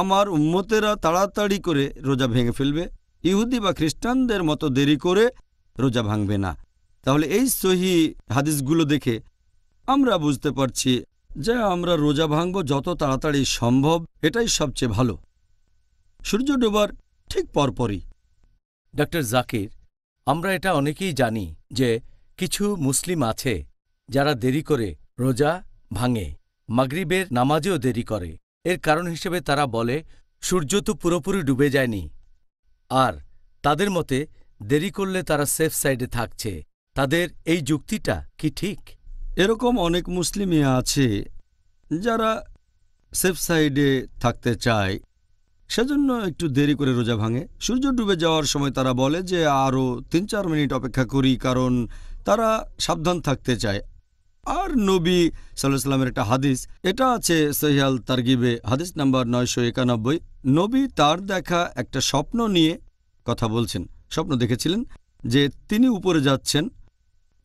আমার উম্মতেরা তাড়াতাড়ি করে রোজা ভেঙে ফেলবে ইহুদি বা খ্রিস্টানদের মতো দেরি করে রোজা ভাঙবে না তাহলে এই সহি হাদিসগুলো দেখে আমরা বুঝতে পারছি যে আমরা রোজা ভাঙব যত তাড়াতাড়ি সম্ভব এটাই সবচেয়ে ভালো সূর্য ডোবার ঠিক পরপরই ডক্টর জাকির আমরা এটা অনেকেই জানি যে কিছু মুসলিম আছে যারা দেরি করে রোজা ভাঙে মাগরিবের নামাজেও দেরি করে এর কারণ হিসেবে তারা বলে সূর্য তো পুরোপুরি ডুবে যায়নি আর তাদের মতে দেরি করলে তারা সেফ সাইডে থাকছে তাদের এই যুক্তিটা কি ঠিক এরকম অনেক মুসলিমই আছে যারা সেফ সাইডে থাকতে চায় সেজন্য একটু দেরি করে রোজা ভাঙে সূর্য ডুবে যাওয়ার সময় তারা বলে যে আরও তিন চার মিনিট অপেক্ষা করি কারণ তারা সাবধান থাকতে চায় আর নবী সাল্লামের একটা হাদিস এটা আছে সহিয়াল তারগিবে হাদিস নাম্বার নয়শো একানব্বই নবী তার দেখা একটা স্বপ্ন নিয়ে কথা বলছেন স্বপ্ন দেখেছিলেন যে তিনি উপরে যাচ্ছেন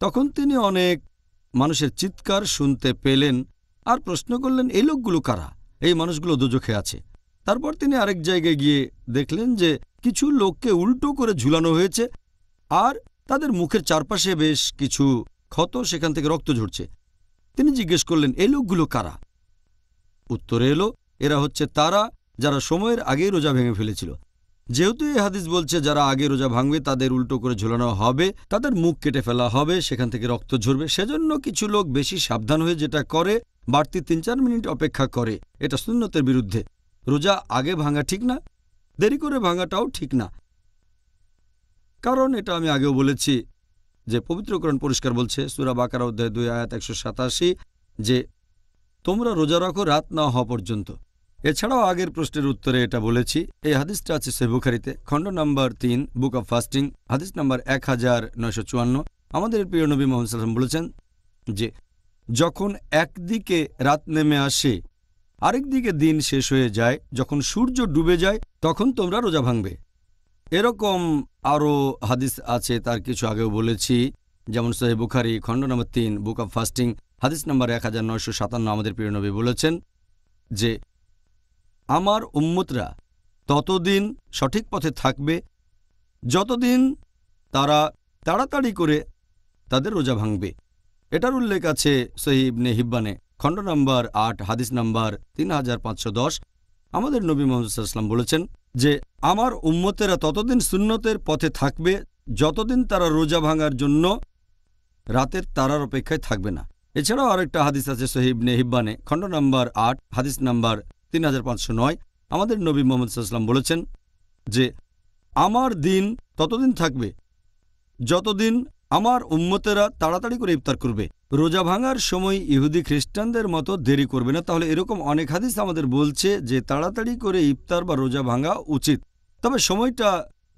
তখন তিনি অনেক মানুষের চিৎকার শুনতে পেলেন আর প্রশ্ন করলেন এই লোকগুলো কারা এই মানুষগুলো দুজখে আছে তারপর তিনি আরেক জায়গায় গিয়ে দেখলেন যে কিছু লোককে উল্টো করে ঝুলানো হয়েছে আর তাদের মুখের চারপাশে বেশ কিছু ক্ষত সেখান থেকে রক্ত ঝরছে তিনি জিজ্ঞেস করলেন এই লোকগুলো কারা উত্তরে এলো এরা হচ্ছে তারা যারা সময়ের আগেই রোজা ভেঙে ফেলেছিল যেহেতু এ হাদিস বলছে যারা আগে রোজা ভাঙবে তাদের উল্টো করে ঝোলানো হবে তাদের মুখ কেটে ফেলা হবে সেখান থেকে রক্ত ঝরবে সেজন্য কিছু লোক বেশি সাবধান হয়ে যেটা করে বাড়তি তিন চার মিনিট অপেক্ষা করে এটা শূন্যতের বিরুদ্ধে রোজা আগে ভাঙা ঠিক না দেরি করে ভাঙাটাও ঠিক না কারণ এটা আমি আগেও বলেছি যে পবিত্রকরণ পরিষ্কার বলছে সুরা বাকার অধ্যায় দুই আয়াত একশো সাতাশি যে তোমরা রোজা রাখো রাত না হওয়া পর্যন্ত এছাড়াও আগের প্রশ্নের উত্তরে এটা বলেছি এই হাদিসটা আছে সেবুখারিতে খণ্ড নম্বর তিন বুক অব ফাস্টিং হাদিস নম্বর এক হাজার নয়শো চুয়ান্ন আমাদের প্রিয় নবী মোহাম্মদ বলেছেন যে যখন একদিকে রাত নেমে আসে আরেকদিকে দিন শেষ হয়ে যায় যখন সূর্য ডুবে যায় তখন তোমরা রোজা ভাঙবে এরকম আরও হাদিস আছে তার কিছু আগেও বলেছি যেমন সোহেব বুখারি খণ্ড নম্বর তিন বুক অব ফাস্টিং হাদিস নম্বর এক হাজার নয়শো সাতান্ন আমাদের প্রিয় নবী বলেছেন যে আমার উম্মতরা ততদিন সঠিক পথে থাকবে যতদিন তারা তাড়াতাড়ি করে তাদের রোজা ভাঙবে এটার উল্লেখ আছে সহিব নে হিব্বানে খণ্ড নম্বর আট হাদিস নম্বর তিন হাজার পাঁচশো দশ আমাদের নবী মোহাম্মদাম বলেছেন যে আমার উম্মতেরা ততদিন সুন্নতের পথে থাকবে যতদিন তারা রোজা ভাঙার জন্য রাতের তারার অপেক্ষায় থাকবে না এছাড়াও আরেকটা হাদিস আছে সহিব নেহিব্বানে খণ্ড নম্বর আট হাদিস নাম্বার তিন আমাদের নবী মোহাম্মদ সাল্লাম বলেছেন যে আমার দিন ততদিন থাকবে যতদিন আমার উম্মতেরা তাড়াতাড়ি করে ইফতার করবে রোজা ভাঙার সময় ইহুদি খ্রিস্টানদের মতো দেরি করবে না তাহলে এরকম অনেক হাদিস আমাদের বলছে যে তাড়াতাড়ি করে ইফতার বা রোজা ভাঙা উচিত তবে সময়টা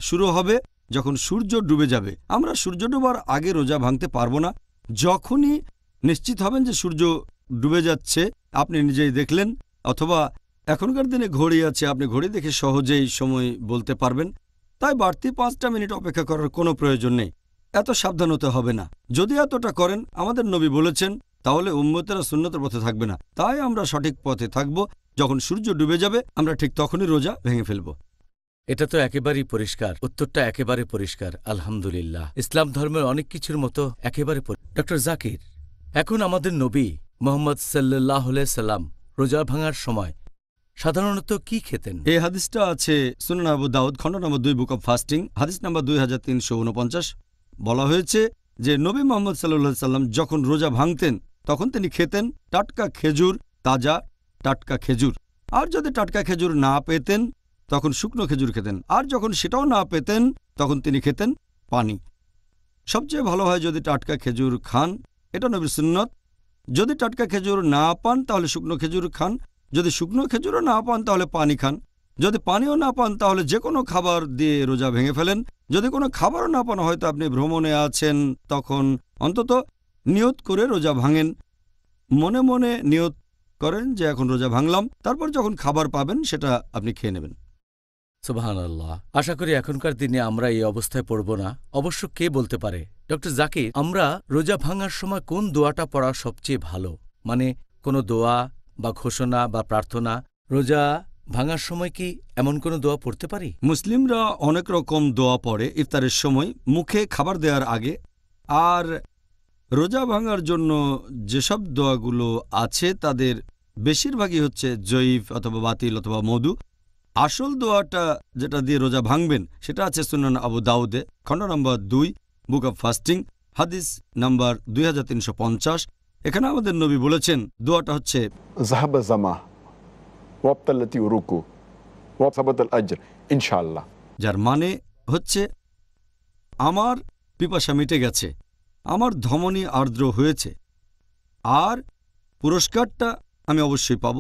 শুরু হবে যখন সূর্য ডুবে যাবে আমরা সূর্য ডুবার আগে রোজা ভাঙতে পারবো না যখনই নিশ্চিত হবেন যে সূর্য ডুবে যাচ্ছে আপনি নিজেই দেখলেন অথবা এখনকার দিনে ঘড়ি আছে আপনি ঘড়ি দেখে সহজেই সময় বলতে পারবেন তাই বাড়তি পাঁচটা মিনিট অপেক্ষা করার কোনো প্রয়োজন নেই এত সাবধান হতে হবে না যদি এতটা করেন আমাদের নবী বলেছেন তাহলে উম্মতেরা সুন্নতের পথে থাকবে না তাই আমরা সঠিক পথে থাকব যখন সূর্য ডুবে যাবে আমরা ঠিক তখনই রোজা ভেঙে ফেলব এটা তো একেবারেই পরিষ্কার উত্তরটা একেবারে পরিষ্কার আলহামদুলিল্লাহ ইসলাম ধর্মের অনেক কিছুর মতো একেবারে ডক্টর জাকির এখন আমাদের নবী মোহাম্মদ সাল্লাহ সাল্লাম রোজা ভাঙার সময় সাধারণত কি খেতেন এই হাদিসটা আছে সুনান আবু দাউদ খন্ড নম্বর দুই বুক অব ফাস্টিং হাদিস নম্বর দুই হাজার তিনশো উনপঞ্চাশ বলা হয়েছে যে নবী মোহাম্মদ সাল্লা সাল্লাম যখন রোজা ভাঙতেন তখন তিনি খেতেন টাটকা খেজুর তাজা টাটকা খেজুর আর যদি টাটকা খেজুর না পেতেন তখন শুকনো খেজুর খেতেন আর যখন সেটাও না পেতেন তখন তিনি খেতেন পানি সবচেয়ে ভালো হয় যদি টাটকা খেজুর খান এটা নবীর সুন্নত যদি টাটকা খেজুর না পান তাহলে শুকনো খেজুর খান যদি শুকনো খেজুরও না পান তাহলে পানি খান যদি পানিও না পান তাহলে যে কোনো খাবার দিয়ে রোজা ভেঙে ফেলেন যদি কোনো খাবারও না পান হয়তো আপনি ভ্রমণে আছেন তখন অন্তত নিয়ত করে রোজা ভাঙেন মনে মনে নিয়ত করেন যে এখন রোজা ভাঙলাম তারপর যখন খাবার পাবেন সেটা আপনি খেয়ে নেবেন সুবাহান আল্লাহ আশা করি এখনকার দিনে আমরা এই অবস্থায় পড়ব না অবশ্য কে বলতে পারে ডক্টর জাকির আমরা রোজা ভাঙার সময় কোন দোয়াটা পড়া সবচেয়ে ভালো মানে কোনো দোয়া বা ঘোষণা বা প্রার্থনা রোজা ভাঙার সময় কি এমন কোনো দোয়া পড়তে পারি মুসলিমরা অনেক রকম দোয়া পড়ে ইফতারের সময় মুখে খাবার দেওয়ার আগে আর রোজা ভাঙার জন্য যেসব দোয়াগুলো আছে তাদের বেশিরভাগই হচ্ছে জৈব অথবা বাতিল অথবা মধু আসল দোয়াটা যেটা দিয়ে রোজা ভাঙবেন সেটা আছে সুনান আবু দাউদে খণ্ড নম্বর দুই বুক অব ফাস্টিং হাদিস নাম্বার দুই এখানে আমাদের নবী বলেছেন দোয়াটা হচ্ছে জাহাবা জামা ইনশাল্লাহ যার মানে হচ্ছে আমার পিপাসা মিটে গেছে আমার ধমনী আর্দ্র হয়েছে আর পুরস্কারটা আমি অবশ্যই পাব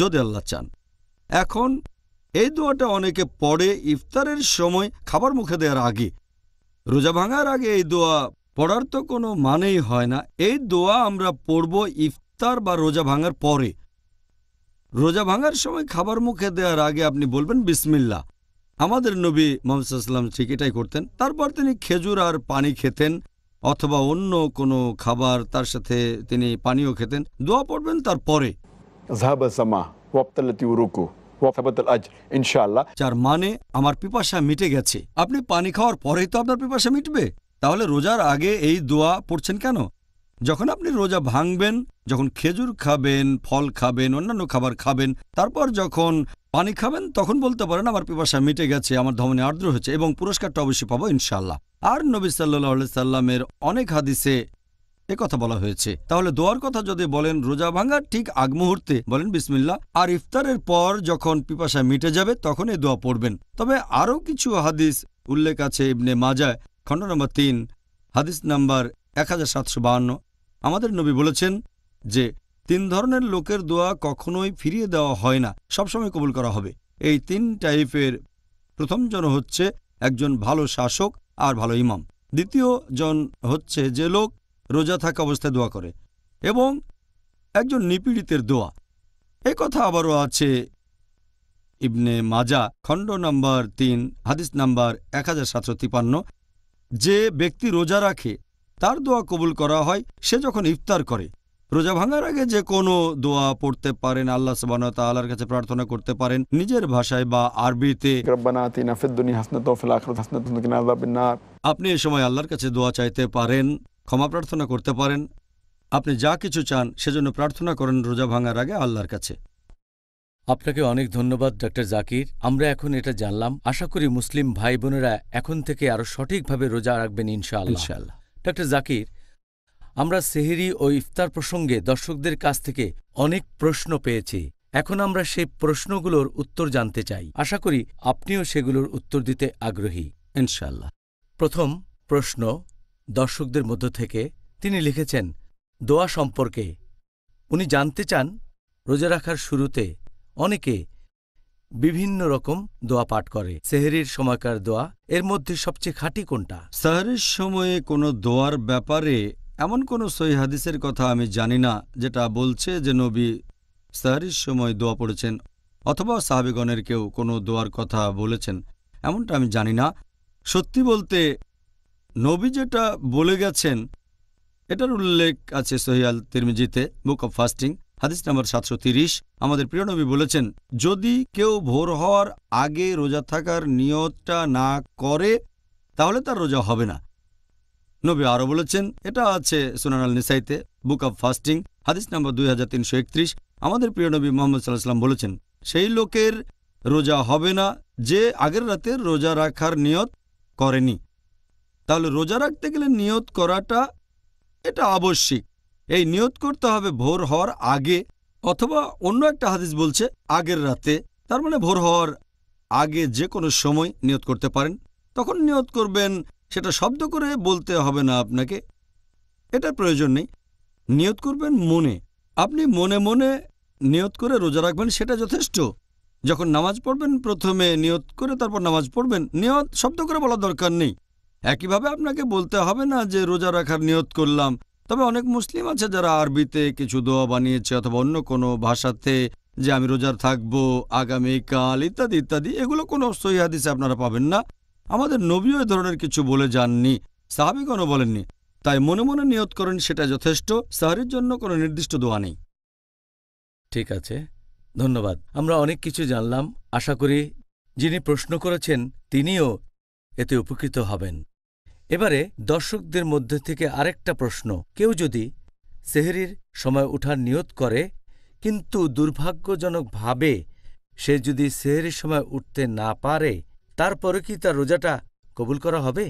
যদি আল্লাহ চান এখন এই দোয়াটা অনেকে পড়ে ইফতারের সময় খাবার মুখে দেওয়ার আগে রোজা ভাঙার আগে এই দোয়া পড়ার তো কোনো মানেই হয় না এই দোয়া আমরা পড়ব ইফতার বা রোজা ভাঙার পরে রোজা ভাঙার সময় খাবার মুখে দেওয়ার আগে আপনি বলবেন বিসমিল্লা আমাদের নবী মোহাম্মদাম ঠিক এটাই করতেন তারপর তিনি খেজুর আর পানি খেতেন অথবা অন্য কোনো খাবার তার সাথে তিনি পানিও খেতেন দোয়া পড়বেন তারপরে যার মানে আমার পিপাসা মিটে গেছে আপনি পানি খাওয়ার পরেই তো আপনার পিপাসা মিটবে তাহলে রোজার আগে এই দোয়া পড়ছেন কেন যখন আপনি রোজা ভাঙবেন যখন খেজুর খাবেন ফল খাবেন অন্যান্য খাবার খাবেন তারপর যখন পানি খাবেন তখন বলতে পারেন আমার পিপাসা মিটে গেছে আমার ধমনে আর্দ্র হয়েছে এবং পুরস্কারটা অবশ্যই পাবো ইনশাল্লাহ আর নবী সাল্লাহ সাল্লামের অনেক হাদিসে এ কথা বলা হয়েছে তাহলে দোয়ার কথা যদি বলেন রোজা ভাঙা ঠিক আগ মুহূর্তে বলেন বিসমিল্লা আর ইফতারের পর যখন পিপাসা মিটে যাবে তখন এ দোয়া পড়বেন তবে আরও কিছু হাদিস উল্লেখ আছে ইবনে মাজায় খণ্ড নম্বর তিন হাদিস নম্বর এক হাজার সাতশো বাহান্ন আমাদের নবী বলেছেন যে তিন ধরনের লোকের দোয়া কখনোই ফিরিয়ে দেওয়া হয় না সবসময় কবুল করা হবে এই তিন টাইপের প্রথম জন হচ্ছে একজন ভালো শাসক আর ভালো ইমাম দ্বিতীয় জন হচ্ছে যে লোক রোজা থাকা অবস্থায় দোয়া করে এবং একজন নিপীড়িতের দোয়া এ কথা আবারও আছে ইবনে মাজা খণ্ড নম্বর তিন হাদিস নাম্বার এক যে ব্যক্তি রোজা রাখে তার দোয়া কবুল করা হয় সে যখন ইফতার করে রোজা ভাঙার আগে যে কোনো দোয়া পড়তে পারেন আল্লাহ সুবান তাল্লার কাছে প্রার্থনা করতে পারেন নিজের ভাষায় বা আরবিতে আপনি এ সময় আল্লাহর কাছে দোয়া চাইতে পারেন ক্ষমা প্রার্থনা করতে পারেন আপনি যা কিছু চান সেজন্য প্রার্থনা করেন রোজা ভাঙার আগে আল্লাহর কাছে আপনাকে অনেক ধন্যবাদ ডক্টর জাকির আমরা এখন এটা জানলাম আশা করি মুসলিম ভাই বোনেরা এখন থেকে আরও সঠিকভাবে রোজা রাখবেন ইনশাআল্লাহ ডক্টর জাকির আমরা সেহেরি ও ইফতার প্রসঙ্গে দর্শকদের কাছ থেকে অনেক প্রশ্ন পেয়েছি এখন আমরা সেই প্রশ্নগুলোর উত্তর জানতে চাই আশা করি আপনিও সেগুলোর উত্তর দিতে আগ্রহী ইনশাল্লাহ প্রথম প্রশ্ন দর্শকদের মধ্য থেকে তিনি লিখেছেন দোয়া সম্পর্কে উনি জানতে চান রোজা রাখার শুরুতে অনেকে বিভিন্ন রকম দোয়া পাঠ করে সেহেরির সময়কার দোয়া এর মধ্যে সবচেয়ে খাঁটি কোনটা সাহরির সময়ে কোনো দোয়ার ব্যাপারে এমন কোনো সহি হাদিসের কথা আমি জানি না যেটা বলছে যে নবী সাহরির সময় দোয়া পড়েছেন অথবা সাহাবিগণের কেউ কোনো দোয়ার কথা বলেছেন এমনটা আমি জানি না সত্যি বলতে নবী যেটা বলে গেছেন এটার উল্লেখ আছে সহিয়াল তিরমিজিতে বুক অব ফাস্টিং হাদিস নাম্বার সাতশো তিরিশ আমাদের প্রিয়নবী বলেছেন যদি কেউ ভোর হওয়ার আগে রোজা থাকার নিয়তটা না করে তাহলে তার রোজা হবে না নবী আরও বলেছেন এটা আছে সুনান আল নিসাইতে বুক অব ফাস্টিং হাদিস নাম্বার দুই আমাদের প্রিয় নবী মোহাম্মদ সাল্লাহাম বলেছেন সেই লোকের রোজা হবে না যে আগের রাতে রোজা রাখার নিয়ত করেনি তাহলে রোজা রাখতে গেলে নিয়ত করাটা এটা আবশ্যিক এই নিয়ত করতে হবে ভোর হওয়ার আগে অথবা অন্য একটা হাদিস বলছে আগের রাতে তার মানে ভোর হওয়ার আগে যে কোনো সময় নিয়ত করতে পারেন তখন নিয়ত করবেন সেটা শব্দ করে বলতে হবে না আপনাকে এটার প্রয়োজন নেই নিয়ত করবেন মনে আপনি মনে মনে নিয়ত করে রোজা রাখবেন সেটা যথেষ্ট যখন নামাজ পড়বেন প্রথমে নিয়ত করে তারপর নামাজ পড়বেন নিয়ত শব্দ করে বলা দরকার নেই একইভাবে আপনাকে বলতে হবে না যে রোজা রাখার নিয়ত করলাম তবে অনেক মুসলিম আছে যারা আরবিতে কিছু দোয়া বানিয়েছে অথবা অন্য কোনো ভাষাতে যে আমি রোজার থাকবো আগামীকাল ইত্যাদি ইত্যাদি এগুলো কোনো সহিহাদিসে আপনারা পাবেন না আমাদের নবীও এ ধরনের কিছু বলে যাননি সাহাবিগণও বলেননি তাই মনে মনে নিয়ত করেন সেটা যথেষ্ট সাহারির জন্য কোনো নির্দিষ্ট দোয়া নেই ঠিক আছে ধন্যবাদ আমরা অনেক কিছু জানলাম আশা করি যিনি প্রশ্ন করেছেন তিনিও এতে উপকৃত হবেন এবারে দর্শকদের মধ্যে থেকে আরেকটা প্রশ্ন কেউ যদি সেহরির সময় ওঠার নিয়ত করে কিন্তু দুর্ভাগ্যজনকভাবে সে যদি সেহরির সময় উঠতে না পারে তারপরে কি তার রোজাটা কবুল করা হবে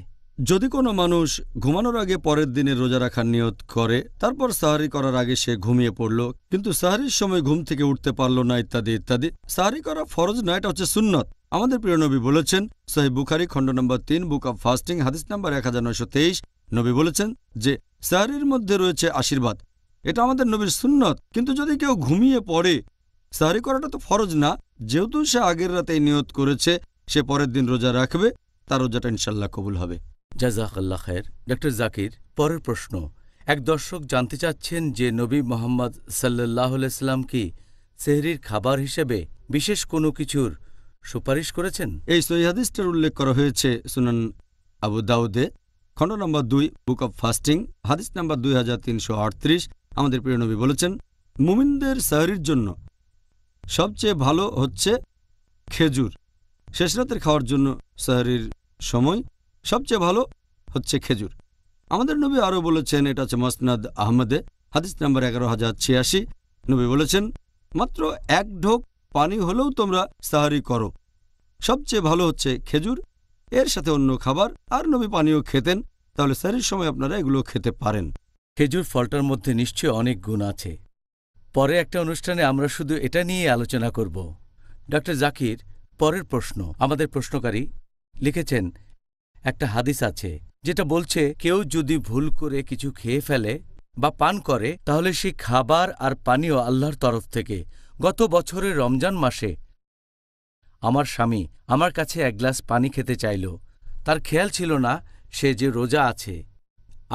যদি কোনো মানুষ ঘুমানোর আগে পরের দিনে রোজা রাখার নিয়ত করে তারপর সাহারি করার আগে সে ঘুমিয়ে পড়ল কিন্তু সাহারির সময় ঘুম থেকে উঠতে পারল না ইত্যাদি ইত্যাদি সাহারি করা ফরজ না এটা হচ্ছে সুন্নত আমাদের প্রিয় নবী বলেছেন সাহেব বুখারি খণ্ড নম্বর তিন বুক অব ফাস্টিং হাদিস নম্বর এক নবী বলেছেন যে সাহারির মধ্যে রয়েছে আশীর্বাদ এটা আমাদের নবীর সুন্নত কিন্তু যদি কেউ ঘুমিয়ে পড়ে সাহারি করাটা তো ফরজ না যেহেতু সে আগের রাতেই নিয়ত করেছে সে পরের দিন রোজা রাখবে তার রোজাটা ইনশাল্লাহ কবুল হবে জাজাকাল্লা খের ডক্টর জাকির পরের প্রশ্ন এক দর্শক জানতে চাচ্ছেন যে নবী মোহাম্মদ সাল্লাহ সাল্লাম কি সেহরির খাবার হিসেবে বিশেষ কোনো কিছুর সুপারিশ করেছেন এই সহিহাদিসটার উল্লেখ করা হয়েছে সুনান আবু দাউদে খণ্ড নম্বর দুই বুক অব ফাস্টিং হাদিস নম্বর দুই আমাদের প্রিয়নবী বলেছেন মুমিনদের সাহরির জন্য সবচেয়ে ভালো হচ্ছে খেজুর শেষ রাতের খাওয়ার জন্য সাহরির সময় সবচেয়ে ভালো হচ্ছে খেজুর আমাদের নবী আরও বলেছেন এটা আছে মসনাদ আহমদে হাদিস নম্বর এগারো হাজার ছিয়াশি নবী বলেছেন মাত্র এক ঢোক পানি হলেও তোমরা সাহারি করো সবচেয়ে ভালো হচ্ছে খেজুর এর সাথে অন্য খাবার আর নবী পানীয় খেতেন তাহলে স্যারের সময় আপনারা এগুলো খেতে পারেন খেজুর ফলটার মধ্যে নিশ্চয় অনেক গুণ আছে পরে একটা অনুষ্ঠানে আমরা শুধু এটা নিয়ে আলোচনা করব ডক্টর জাকির পরের প্রশ্ন আমাদের প্রশ্নকারী লিখেছেন একটা হাদিস আছে যেটা বলছে কেউ যদি ভুল করে কিছু খেয়ে ফেলে বা পান করে তাহলে সেই খাবার আর পানীয় আল্লাহর তরফ থেকে গত বছরের রমজান মাসে আমার স্বামী আমার কাছে এক গ্লাস পানি খেতে চাইল তার খেয়াল ছিল না সে যে রোজা আছে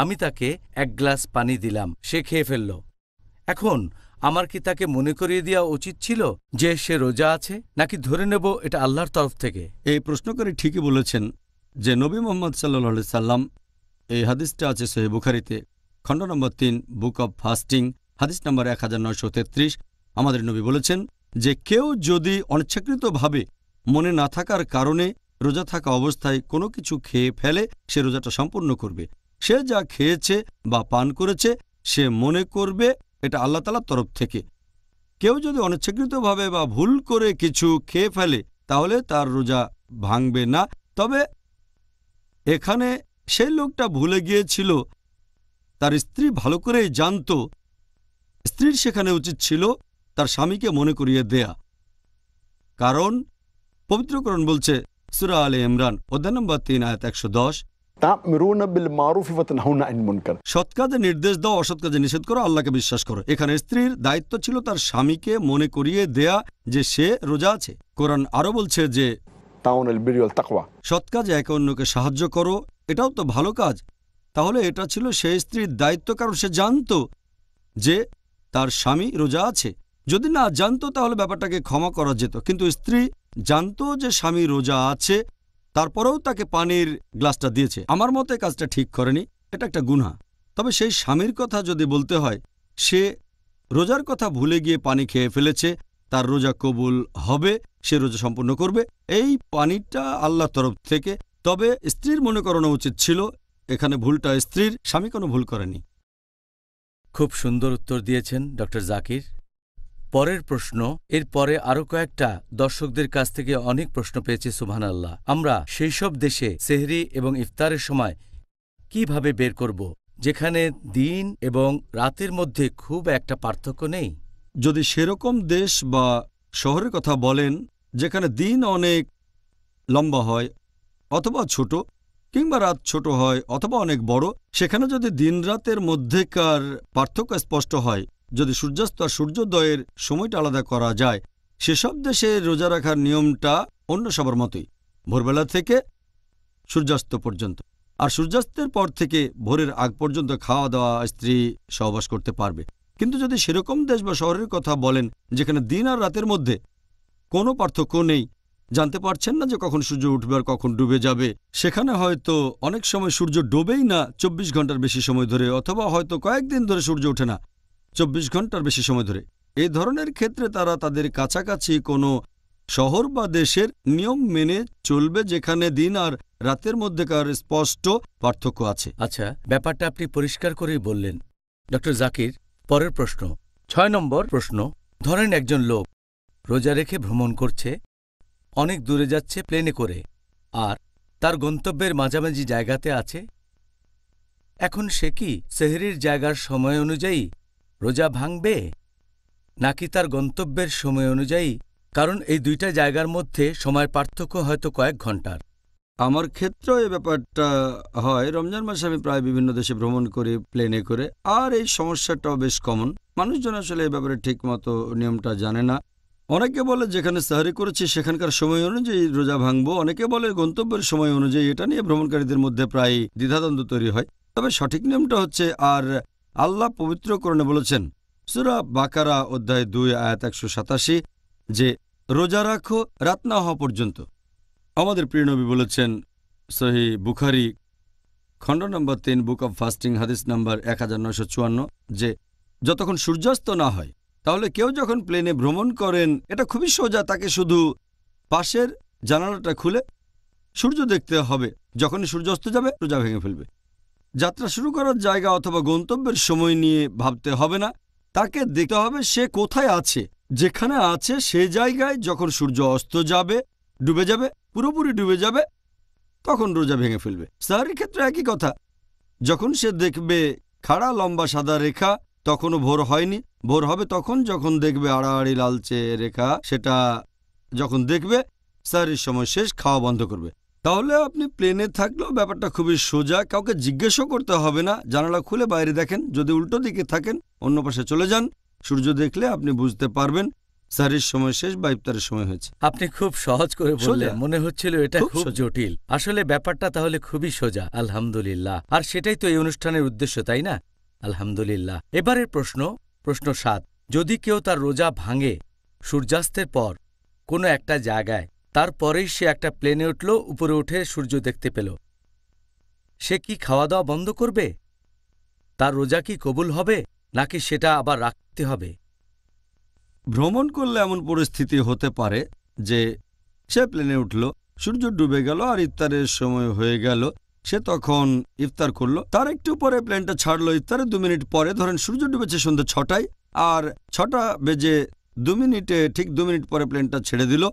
আমি তাকে এক গ্লাস পানি দিলাম সে খেয়ে ফেলল এখন আমার কি তাকে মনে করিয়ে দেওয়া উচিত ছিল যে সে রোজা আছে নাকি ধরে নেব এটা আল্লাহর তরফ থেকে এই প্রশ্নকারী ঠিকই বলেছেন যে নবী মোহাম্মদ সাল্লি সাল্লাম এই হাদিসটা আছে সোহেব বুখারিতে খণ্ড নম্বর তিন বুক অব ফাস্টিং হাদিস নম্বর এক হাজার নয়শো তেত্রিশ আমাদের নবী বলেছেন যে কেউ যদি অনিচ্ছাকৃতভাবে মনে না থাকার কারণে রোজা থাকা অবস্থায় কোনো কিছু খেয়ে ফেলে সে রোজাটা সম্পূর্ণ করবে সে যা খেয়েছে বা পান করেছে সে মনে করবে এটা আল্লাহ তালার তরফ থেকে কেউ যদি অনিচ্ছাকৃতভাবে বা ভুল করে কিছু খেয়ে ফেলে তাহলে তার রোজা ভাঙবে না তবে এখানে সেই লোকটা ভুলে গিয়েছিল তার স্ত্রী ভালো করেই জানত স্ত্রীর সেখানে উচিত ছিল তার স্বামীকে মনে করিয়ে দেয়া কারণ পবিত্রকরণ বলছে সুরা আলে ইমরান অধ্যায় নম্বর তিন আয়াত একশো দশ সৎকাজে নির্দেশ দাও অসৎ কাজে নিষেধ করো আল্লাহকে বিশ্বাস করো এখানে স্ত্রীর দায়িত্ব ছিল তার স্বামীকে মনে করিয়ে দেয়া যে সে রোজা আছে কোরআন আরও বলছে যে সৎকাজে একে অন্যকে সাহায্য করো এটাও তো ভালো কাজ তাহলে এটা ছিল সে স্ত্রীর দায়িত্ব কারণ সে জানত যে তার স্বামী রোজা আছে যদি না জানতো তাহলে ব্যাপারটাকে ক্ষমা করা যেত কিন্তু স্ত্রী জানত যে স্বামী রোজা আছে তারপরেও তাকে পানির গ্লাসটা দিয়েছে আমার মতে কাজটা ঠিক করেনি এটা একটা গুনা তবে সেই স্বামীর কথা যদি বলতে হয় সে রোজার কথা ভুলে গিয়ে পানি খেয়ে ফেলেছে তার রোজা কবুল হবে সে রোজা সম্পূর্ণ করবে এই পানিটা আল্লাহ তরফ থেকে তবে স্ত্রীর মনে করানো উচিত ছিল এখানে ভুলটা স্ত্রীর স্বামী কোনো ভুল করেনি খুব সুন্দর উত্তর দিয়েছেন ডক্টর জাকির পরের প্রশ্ন এর পরে আরও কয়েকটা দর্শকদের কাছ থেকে অনেক প্রশ্ন পেয়েছে সুভান আল্লাহ আমরা সেই সব দেশে সেহরি এবং ইফতারের সময় কিভাবে বের করব যেখানে দিন এবং রাতের মধ্যে খুব একটা পার্থক্য নেই যদি সেরকম দেশ বা শহরের কথা বলেন যেখানে দিন অনেক লম্বা হয় অথবা ছোট কিংবা রাত ছোট হয় অথবা অনেক বড় সেখানে যদি দিন রাতের মধ্যেকার পার্থক্য স্পষ্ট হয় যদি সূর্যাস্ত আর সূর্যোদয়ের সময়টা আলাদা করা যায় সেসব দেশে রোজা রাখার নিয়মটা অন্য সবার মতোই ভোরবেলা থেকে সূর্যাস্ত পর্যন্ত আর সূর্যাস্তের পর থেকে ভোরের আগ পর্যন্ত খাওয়া দাওয়া স্ত্রী সহবাস করতে পারবে কিন্তু যদি সেরকম দেশ বা শহরের কথা বলেন যেখানে দিন আর রাতের মধ্যে কোনো পার্থক্য নেই জানতে পারছেন না যে কখন সূর্য উঠবে আর কখন ডুবে যাবে সেখানে হয়তো অনেক সময় সূর্য ডোবেই না ২৪ ঘন্টার বেশি সময় ধরে অথবা হয়তো কয়েকদিন ধরে সূর্য ওঠে না চব্বিশ ঘন্টার বেশি সময় ধরে এ ধরনের ক্ষেত্রে তারা তাদের কাছাকাছি কোনো শহর বা দেশের নিয়ম মেনে চলবে যেখানে দিন আর রাতের মধ্যেকার স্পষ্ট পার্থক্য আছে আচ্ছা ব্যাপারটা আপনি পরিষ্কার করেই বললেন ডক্টর জাকির পরের প্রশ্ন ছয় নম্বর প্রশ্ন ধরেন একজন লোক রোজা রেখে ভ্রমণ করছে অনেক দূরে যাচ্ছে প্লেনে করে আর তার গন্তব্যের মাঝামাঝি জায়গাতে আছে এখন সে কি সেহরির জায়গার সময় অনুযায়ী রোজা ভাঙবে নাকি তার গন্তব্যের সময় অনুযায়ী কারণ এই দুইটা জায়গার মধ্যে সময়ের পার্থক্য হয়তো কয়েক ঘন্টার আমার ক্ষেত্রে এই ব্যাপারটা হয় রমজান মাসে আমি প্রায় বিভিন্ন দেশে ভ্রমণ করি প্লেনে করে আর এই সমস্যাটাও বেশ কমন মানুষজন আসলে এই ব্যাপারে ঠিকমতো নিয়মটা জানে না অনেকে বলে যেখানে সাহারি করেছি সেখানকার সময় অনুযায়ী রোজা ভাঙবো অনেকে বলে গন্তব্যের সময় অনুযায়ী এটা নিয়ে ভ্রমণকারীদের মধ্যে প্রায় দ্বিধাদ্বন্দ্ব তৈরি হয় তবে সঠিক নিয়মটা হচ্ছে আর আল্লাহ পবিত্র করণে বলেছেন সুরা বাকারা অধ্যায় দুই আয়াত একশো সাতাশি যে রোজা রাখো রাত না হওয়া পর্যন্ত আমাদের প্রিয়নবী বলেছেন সহি বুখারি খণ্ড নম্বর তিন বুক অব ফাস্টিং হাদিস নম্বর এক যে যতক্ষণ সূর্যাস্ত না হয় তাহলে কেউ যখন প্লেনে ভ্রমণ করেন এটা খুবই সোজা তাকে শুধু পাশের জানালাটা খুলে সূর্য দেখতে হবে যখনই সূর্যাস্ত যাবে রোজা ভেঙে ফেলবে যাত্রা শুরু করার জায়গা অথবা গন্তব্যের সময় নিয়ে ভাবতে হবে না তাকে দেখতে হবে সে কোথায় আছে যেখানে আছে সে জায়গায় যখন সূর্য অস্ত যাবে ডুবে যাবে পুরোপুরি ডুবে যাবে তখন রোজা ভেঙে ফেলবে সাহারির ক্ষেত্রে একই কথা যখন সে দেখবে খাড়া লম্বা সাদা রেখা তখনও ভোর হয়নি ভোর হবে তখন যখন দেখবে আড়াআড়ি লালচে রেখা সেটা যখন দেখবে সাহারির সময় শেষ খাওয়া বন্ধ করবে তাহলে আপনি প্লেনে থাকলেও ব্যাপারটা খুবই সোজা কাউকে জিজ্ঞেসও করতে হবে না জানালা খুলে বাইরে দেখেন যদি উল্টো দিকে থাকেন অন্য পাশে চলে যান সূর্য দেখলে আপনি বুঝতে পারবেন সারির সময় শেষ বা ইফতারের সময় হয়েছে আপনি খুব সহজ করে বললেন মনে হচ্ছিল এটা খুব জটিল আসলে ব্যাপারটা তাহলে খুবই সোজা আলহামদুলিল্লাহ আর সেটাই তো এই অনুষ্ঠানের উদ্দেশ্য তাই না আলহামদুলিল্লাহ এবারের প্রশ্ন প্রশ্ন সাত যদি কেউ তার রোজা ভাঙে সূর্যাস্তের পর কোনো একটা জায়গায় তারপরেই সে একটা প্লেনে উঠল উপরে উঠে সূর্য দেখতে পেল সে কি খাওয়া দাওয়া বন্ধ করবে তার রোজা কি কবুল হবে নাকি সেটা আবার রাখতে হবে ভ্রমণ করলে এমন পরিস্থিতি হতে পারে যে সে প্লেনে উঠল সূর্য ডুবে গেল আর ইফতারের সময় হয়ে গেল সে তখন ইফতার করল তার একটু পরে প্লেনটা ছাড়লো ইফতারে দু মিনিট পরে ধরেন সূর্য ডুবেছে সন্ধ্যা ছটায় আর ছটা বেজে দু মিনিটে ঠিক দু মিনিট পরে প্লেনটা ছেড়ে দিল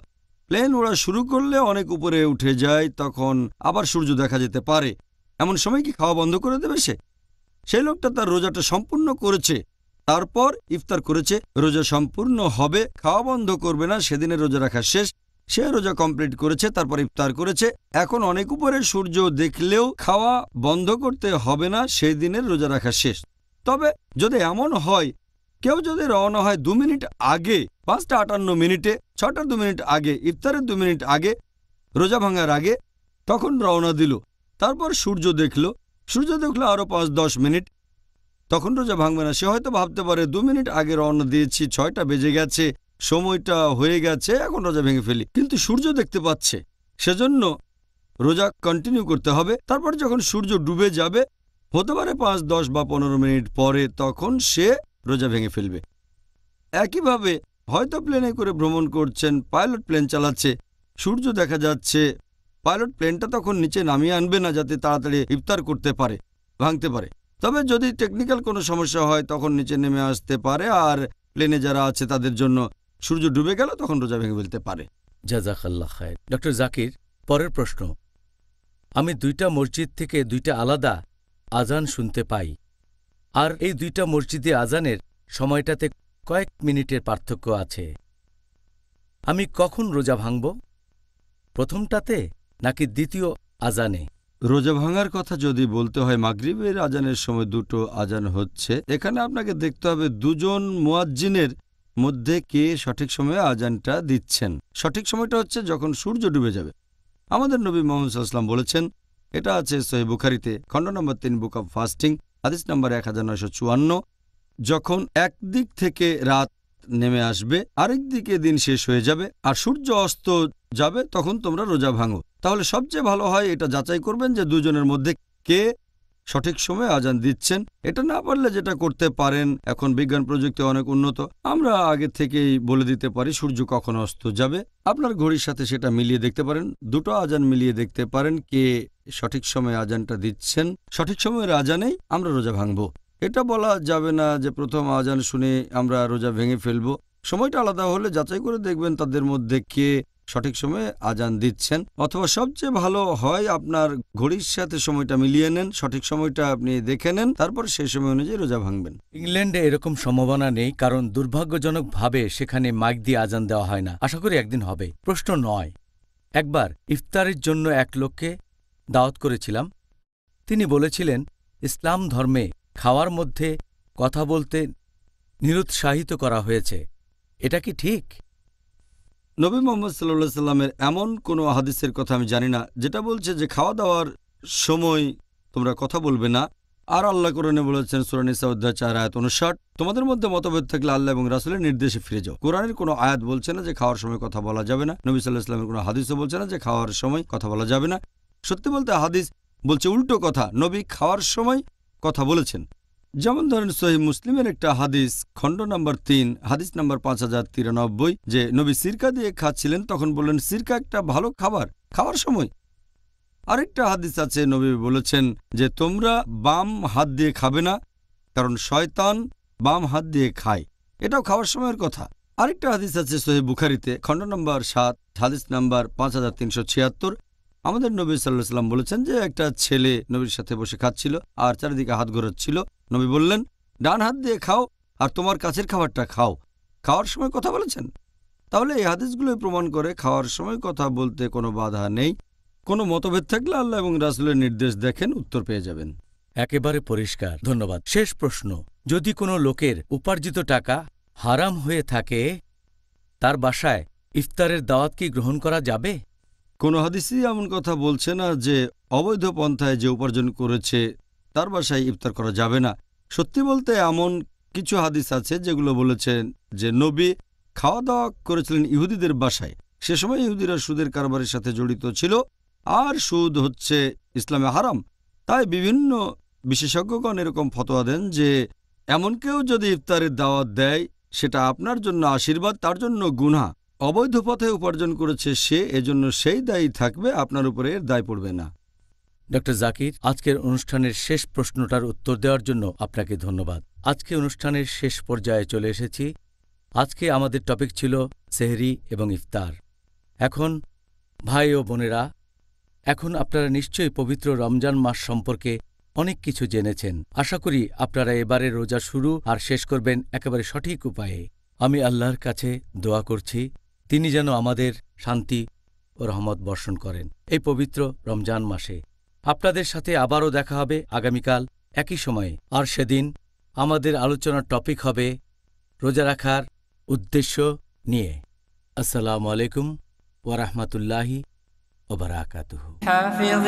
প্লেন ওড়া শুরু করলে অনেক উপরে উঠে যায় তখন আবার সূর্য দেখা যেতে পারে এমন সময় কি খাওয়া বন্ধ করে দেবে সে সেই লোকটা তার রোজাটা সম্পূর্ণ করেছে তারপর ইফতার করেছে রোজা সম্পূর্ণ হবে খাওয়া বন্ধ করবে না সেদিনের রোজা রাখা শেষ সে রোজা কমপ্লিট করেছে তারপর ইফতার করেছে এখন অনেক উপরে সূর্য দেখলেও খাওয়া বন্ধ করতে হবে না সেই দিনের রোজা রাখা শেষ তবে যদি এমন হয় কেউ যদি রওনা হয় দু মিনিট আগে পাঁচটা আটান্ন মিনিটে ছটা দু মিনিট আগে ইফতারের দু মিনিট আগে রোজা ভাঙার আগে তখন রওনা দিল তারপর সূর্য দেখল সূর্য দেখলো আরও পাঁচ দশ মিনিট তখন রোজা ভাঙবে না সে হয়তো ভাবতে পারে দু মিনিট আগে রওনা দিয়েছি ছয়টা বেজে গেছে সময়টা হয়ে গেছে এখন রোজা ভেঙে ফেলি কিন্তু সূর্য দেখতে পাচ্ছে সেজন্য রোজা কন্টিনিউ করতে হবে তারপর যখন সূর্য ডুবে যাবে হতে পারে পাঁচ দশ বা পনেরো মিনিট পরে তখন সে রোজা ভেঙে ফেলবে একইভাবে হয়তো প্লেনে করে ভ্রমণ করছেন পাইলট প্লেন চালাচ্ছে সূর্য দেখা যাচ্ছে পাইলট প্লেনটা তখন নিচে নামিয়ে আনবে না যাতে তাড়াতাড়ি ইফতার করতে পারে ভাঙতে পারে তবে যদি টেকনিক্যাল কোনো সমস্যা হয় তখন নিচে নেমে আসতে পারে আর প্লেনে যারা আছে তাদের জন্য সূর্য ডুবে গেল তখন রোজা ভেঙে ফেলতে পারে জাজাকাল্লা খায় ডক্টর জাকির পরের প্রশ্ন আমি দুইটা মসজিদ থেকে দুইটা আলাদা আজান শুনতে পাই আর এই দুইটা মসজিদে আজানের সময়টাতে কয়েক মিনিটের পার্থক্য আছে আমি কখন রোজা ভাঙব প্রথমটাতে নাকি দ্বিতীয় আজানে রোজা ভাঙার কথা যদি বলতে হয় মাগরীবের আজানের সময় দুটো আজান হচ্ছে এখানে আপনাকে দেখতে হবে দুজন মোয়াজ্জিনের মধ্যে কে সঠিক সময়ে আজানটা দিচ্ছেন সঠিক সময়টা হচ্ছে যখন সূর্য ডুবে যাবে আমাদের নবী মোহাম্মদ বলেছেন এটা আছে সোহেব বুখারিতে খণ্ড নম্বর তিন বুক অব ফাস্টিং হাদিস নম্বর এক যখন একদিক থেকে রাত নেমে আসবে আরেক দিকে দিন শেষ হয়ে যাবে আর সূর্য অস্ত যাবে তখন তোমরা রোজা ভাঙো তাহলে সবচেয়ে ভালো হয় এটা যাচাই করবেন যে দুজনের মধ্যে কে সঠিক সময়ে আজান দিচ্ছেন এটা না পারলে যেটা করতে পারেন এখন বিজ্ঞান প্রযুক্তি অনেক উন্নত আমরা আগে থেকেই বলে দিতে পারি সূর্য কখন অস্ত যাবে আপনার ঘড়ির সাথে সেটা মিলিয়ে দেখতে পারেন দুটো আজান মিলিয়ে দেখতে পারেন কে সঠিক সময়ে আজানটা দিচ্ছেন সঠিক সময়ের আজানেই আমরা রোজা ভাঙব এটা বলা যাবে না যে প্রথম আজান শুনে আমরা রোজা ভেঙে ফেলব সময়টা আলাদা হলে যাচাই করে দেখবেন তাদের মধ্যে কে সঠিক সময়ে আজান দিচ্ছেন অথবা সবচেয়ে ভালো হয় আপনার ঘড়ির সাথে সময়টা মিলিয়ে নেন সঠিক সময়টা আপনি দেখে নেন তারপর সেই সময় অনুযায়ী রোজা ভাঙবেন ইংল্যান্ডে এরকম সম্ভাবনা নেই কারণ দুর্ভাগ্যজনকভাবে সেখানে মাইক দিয়ে আজান দেওয়া হয় না আশা করি একদিন হবে প্রশ্ন নয় একবার ইফতারের জন্য এক লোককে দাওয়াত করেছিলাম তিনি বলেছিলেন ইসলাম ধর্মে খাওয়ার মধ্যে কথা বলতে নিরুৎসাহিত করা হয়েছে এটা কি ঠিক নবী মোহাম্মদ সাল্লা সাল্লামের এমন কোনো হাদিসের কথা আমি জানি না যেটা বলছে যে খাওয়া দাওয়ার সময় তোমরা কথা বলবে না আর আল্লাহ কোরআনে বলেছেন সুরানিসা অধ্যায় চার আয়াত অনুষাট তোমাদের মধ্যে মতভেদ থাকলে আল্লাহ এবং রাসুলের নির্দেশে ফিরে যাও কোরআনের কোনো আয়াত বলছে না যে খাওয়ার সময় কথা বলা যাবে না নবী সাল্লাহ ইসলামের কোনো হাদিসও বলছে না যে খাওয়ার সময় কথা বলা যাবে না সত্যি বলতে হাদিস বলছে উল্টো কথা নবী খাওয়ার সময় কথা বলেছেন যেমন ধরেন সহি মুসলিমের একটা হাদিস খণ্ড নম্বর তিন হাদিস নম্বর পাঁচ হাজার তিরানব্বই যে নবী সিরকা দিয়ে খাচ্ছিলেন তখন বললেন সিরকা একটা ভালো খাবার খাওয়ার সময় আরেকটা হাদিস আছে নবী বলেছেন যে তোমরা বাম হাত দিয়ে খাবে না কারণ শয়তান বাম হাত দিয়ে খায় এটাও খাওয়ার সময়ের কথা আরেকটা হাদিস আছে সোহেব বুখারিতে খণ্ড নম্বর সাত হাদিস নম্বর পাঁচ হাজার তিনশো ছিয়াত্তর আমাদের নবী সাল্লাহ সাল্লাম বলেছেন যে একটা ছেলে নবীর সাথে বসে খাচ্ছিল আর চারিদিকে হাত ঘোরাচ্ছিল নবী বললেন ডান হাত দিয়ে খাও আর তোমার কাছের খাবারটা খাও খাওয়ার সময় কথা বলেছেন তাহলে এই হাদিসগুলোই প্রমাণ করে খাওয়ার সময় কথা বলতে কোনো বাধা নেই কোনো মতভেদ থাকলে আল্লাহ এবং রাসুলের নির্দেশ দেখেন উত্তর পেয়ে যাবেন একেবারে পরিষ্কার ধন্যবাদ শেষ প্রশ্ন যদি কোনো লোকের উপার্জিত টাকা হারাম হয়ে থাকে তার বাসায় ইফতারের দাওয়াত কি গ্রহণ করা যাবে কোনো হাদিসই এমন কথা বলছে না যে অবৈধ পন্থায় যে উপার্জন করেছে তার বাসায় ইফতার করা যাবে না সত্যি বলতে এমন কিছু হাদিস আছে যেগুলো বলেছেন যে নবী খাওয়া দাওয়া করেছিলেন ইহুদিদের বাসায় সে সময় ইহুদিরা সুদের কারবারের সাথে জড়িত ছিল আর সুদ হচ্ছে ইসলামে হারাম তাই বিভিন্ন বিশেষজ্ঞগণ এরকম ফতোয়া দেন যে এমন কেউ যদি ইফতারের দাওয়াত দেয় সেটা আপনার জন্য আশীর্বাদ তার জন্য গুনা অবৈধ পথে উপার্জন করেছে সে এজন্য সেই দায়ী থাকবে আপনার উপরে এর দায় পড়বে না ড জাকির আজকের অনুষ্ঠানের শেষ প্রশ্নটার উত্তর দেওয়ার জন্য আপনাকে ধন্যবাদ আজকে অনুষ্ঠানের শেষ পর্যায়ে চলে এসেছি আজকে আমাদের টপিক ছিল সেহরি এবং ইফতার এখন ভাই ও বোনেরা এখন আপনারা নিশ্চয়ই পবিত্র রমজান মাস সম্পর্কে অনেক কিছু জেনেছেন আশা করি আপনারা এবারে রোজা শুরু আর শেষ করবেন একেবারে সঠিক উপায়ে আমি আল্লাহর কাছে দোয়া করছি তিনি যেন আমাদের শান্তি ও রহমত বর্ষণ করেন এই পবিত্র রমজান মাসে আপনাদের সাথে আবারও দেখা হবে আগামীকাল একই সময়ে আর সেদিন আমাদের আলোচনার টপিক হবে রোজা রাখার উদ্দেশ্য নিয়ে আসসালামু আলাইকুম ওরহমতুল্লাহি ওবরাকাতুহ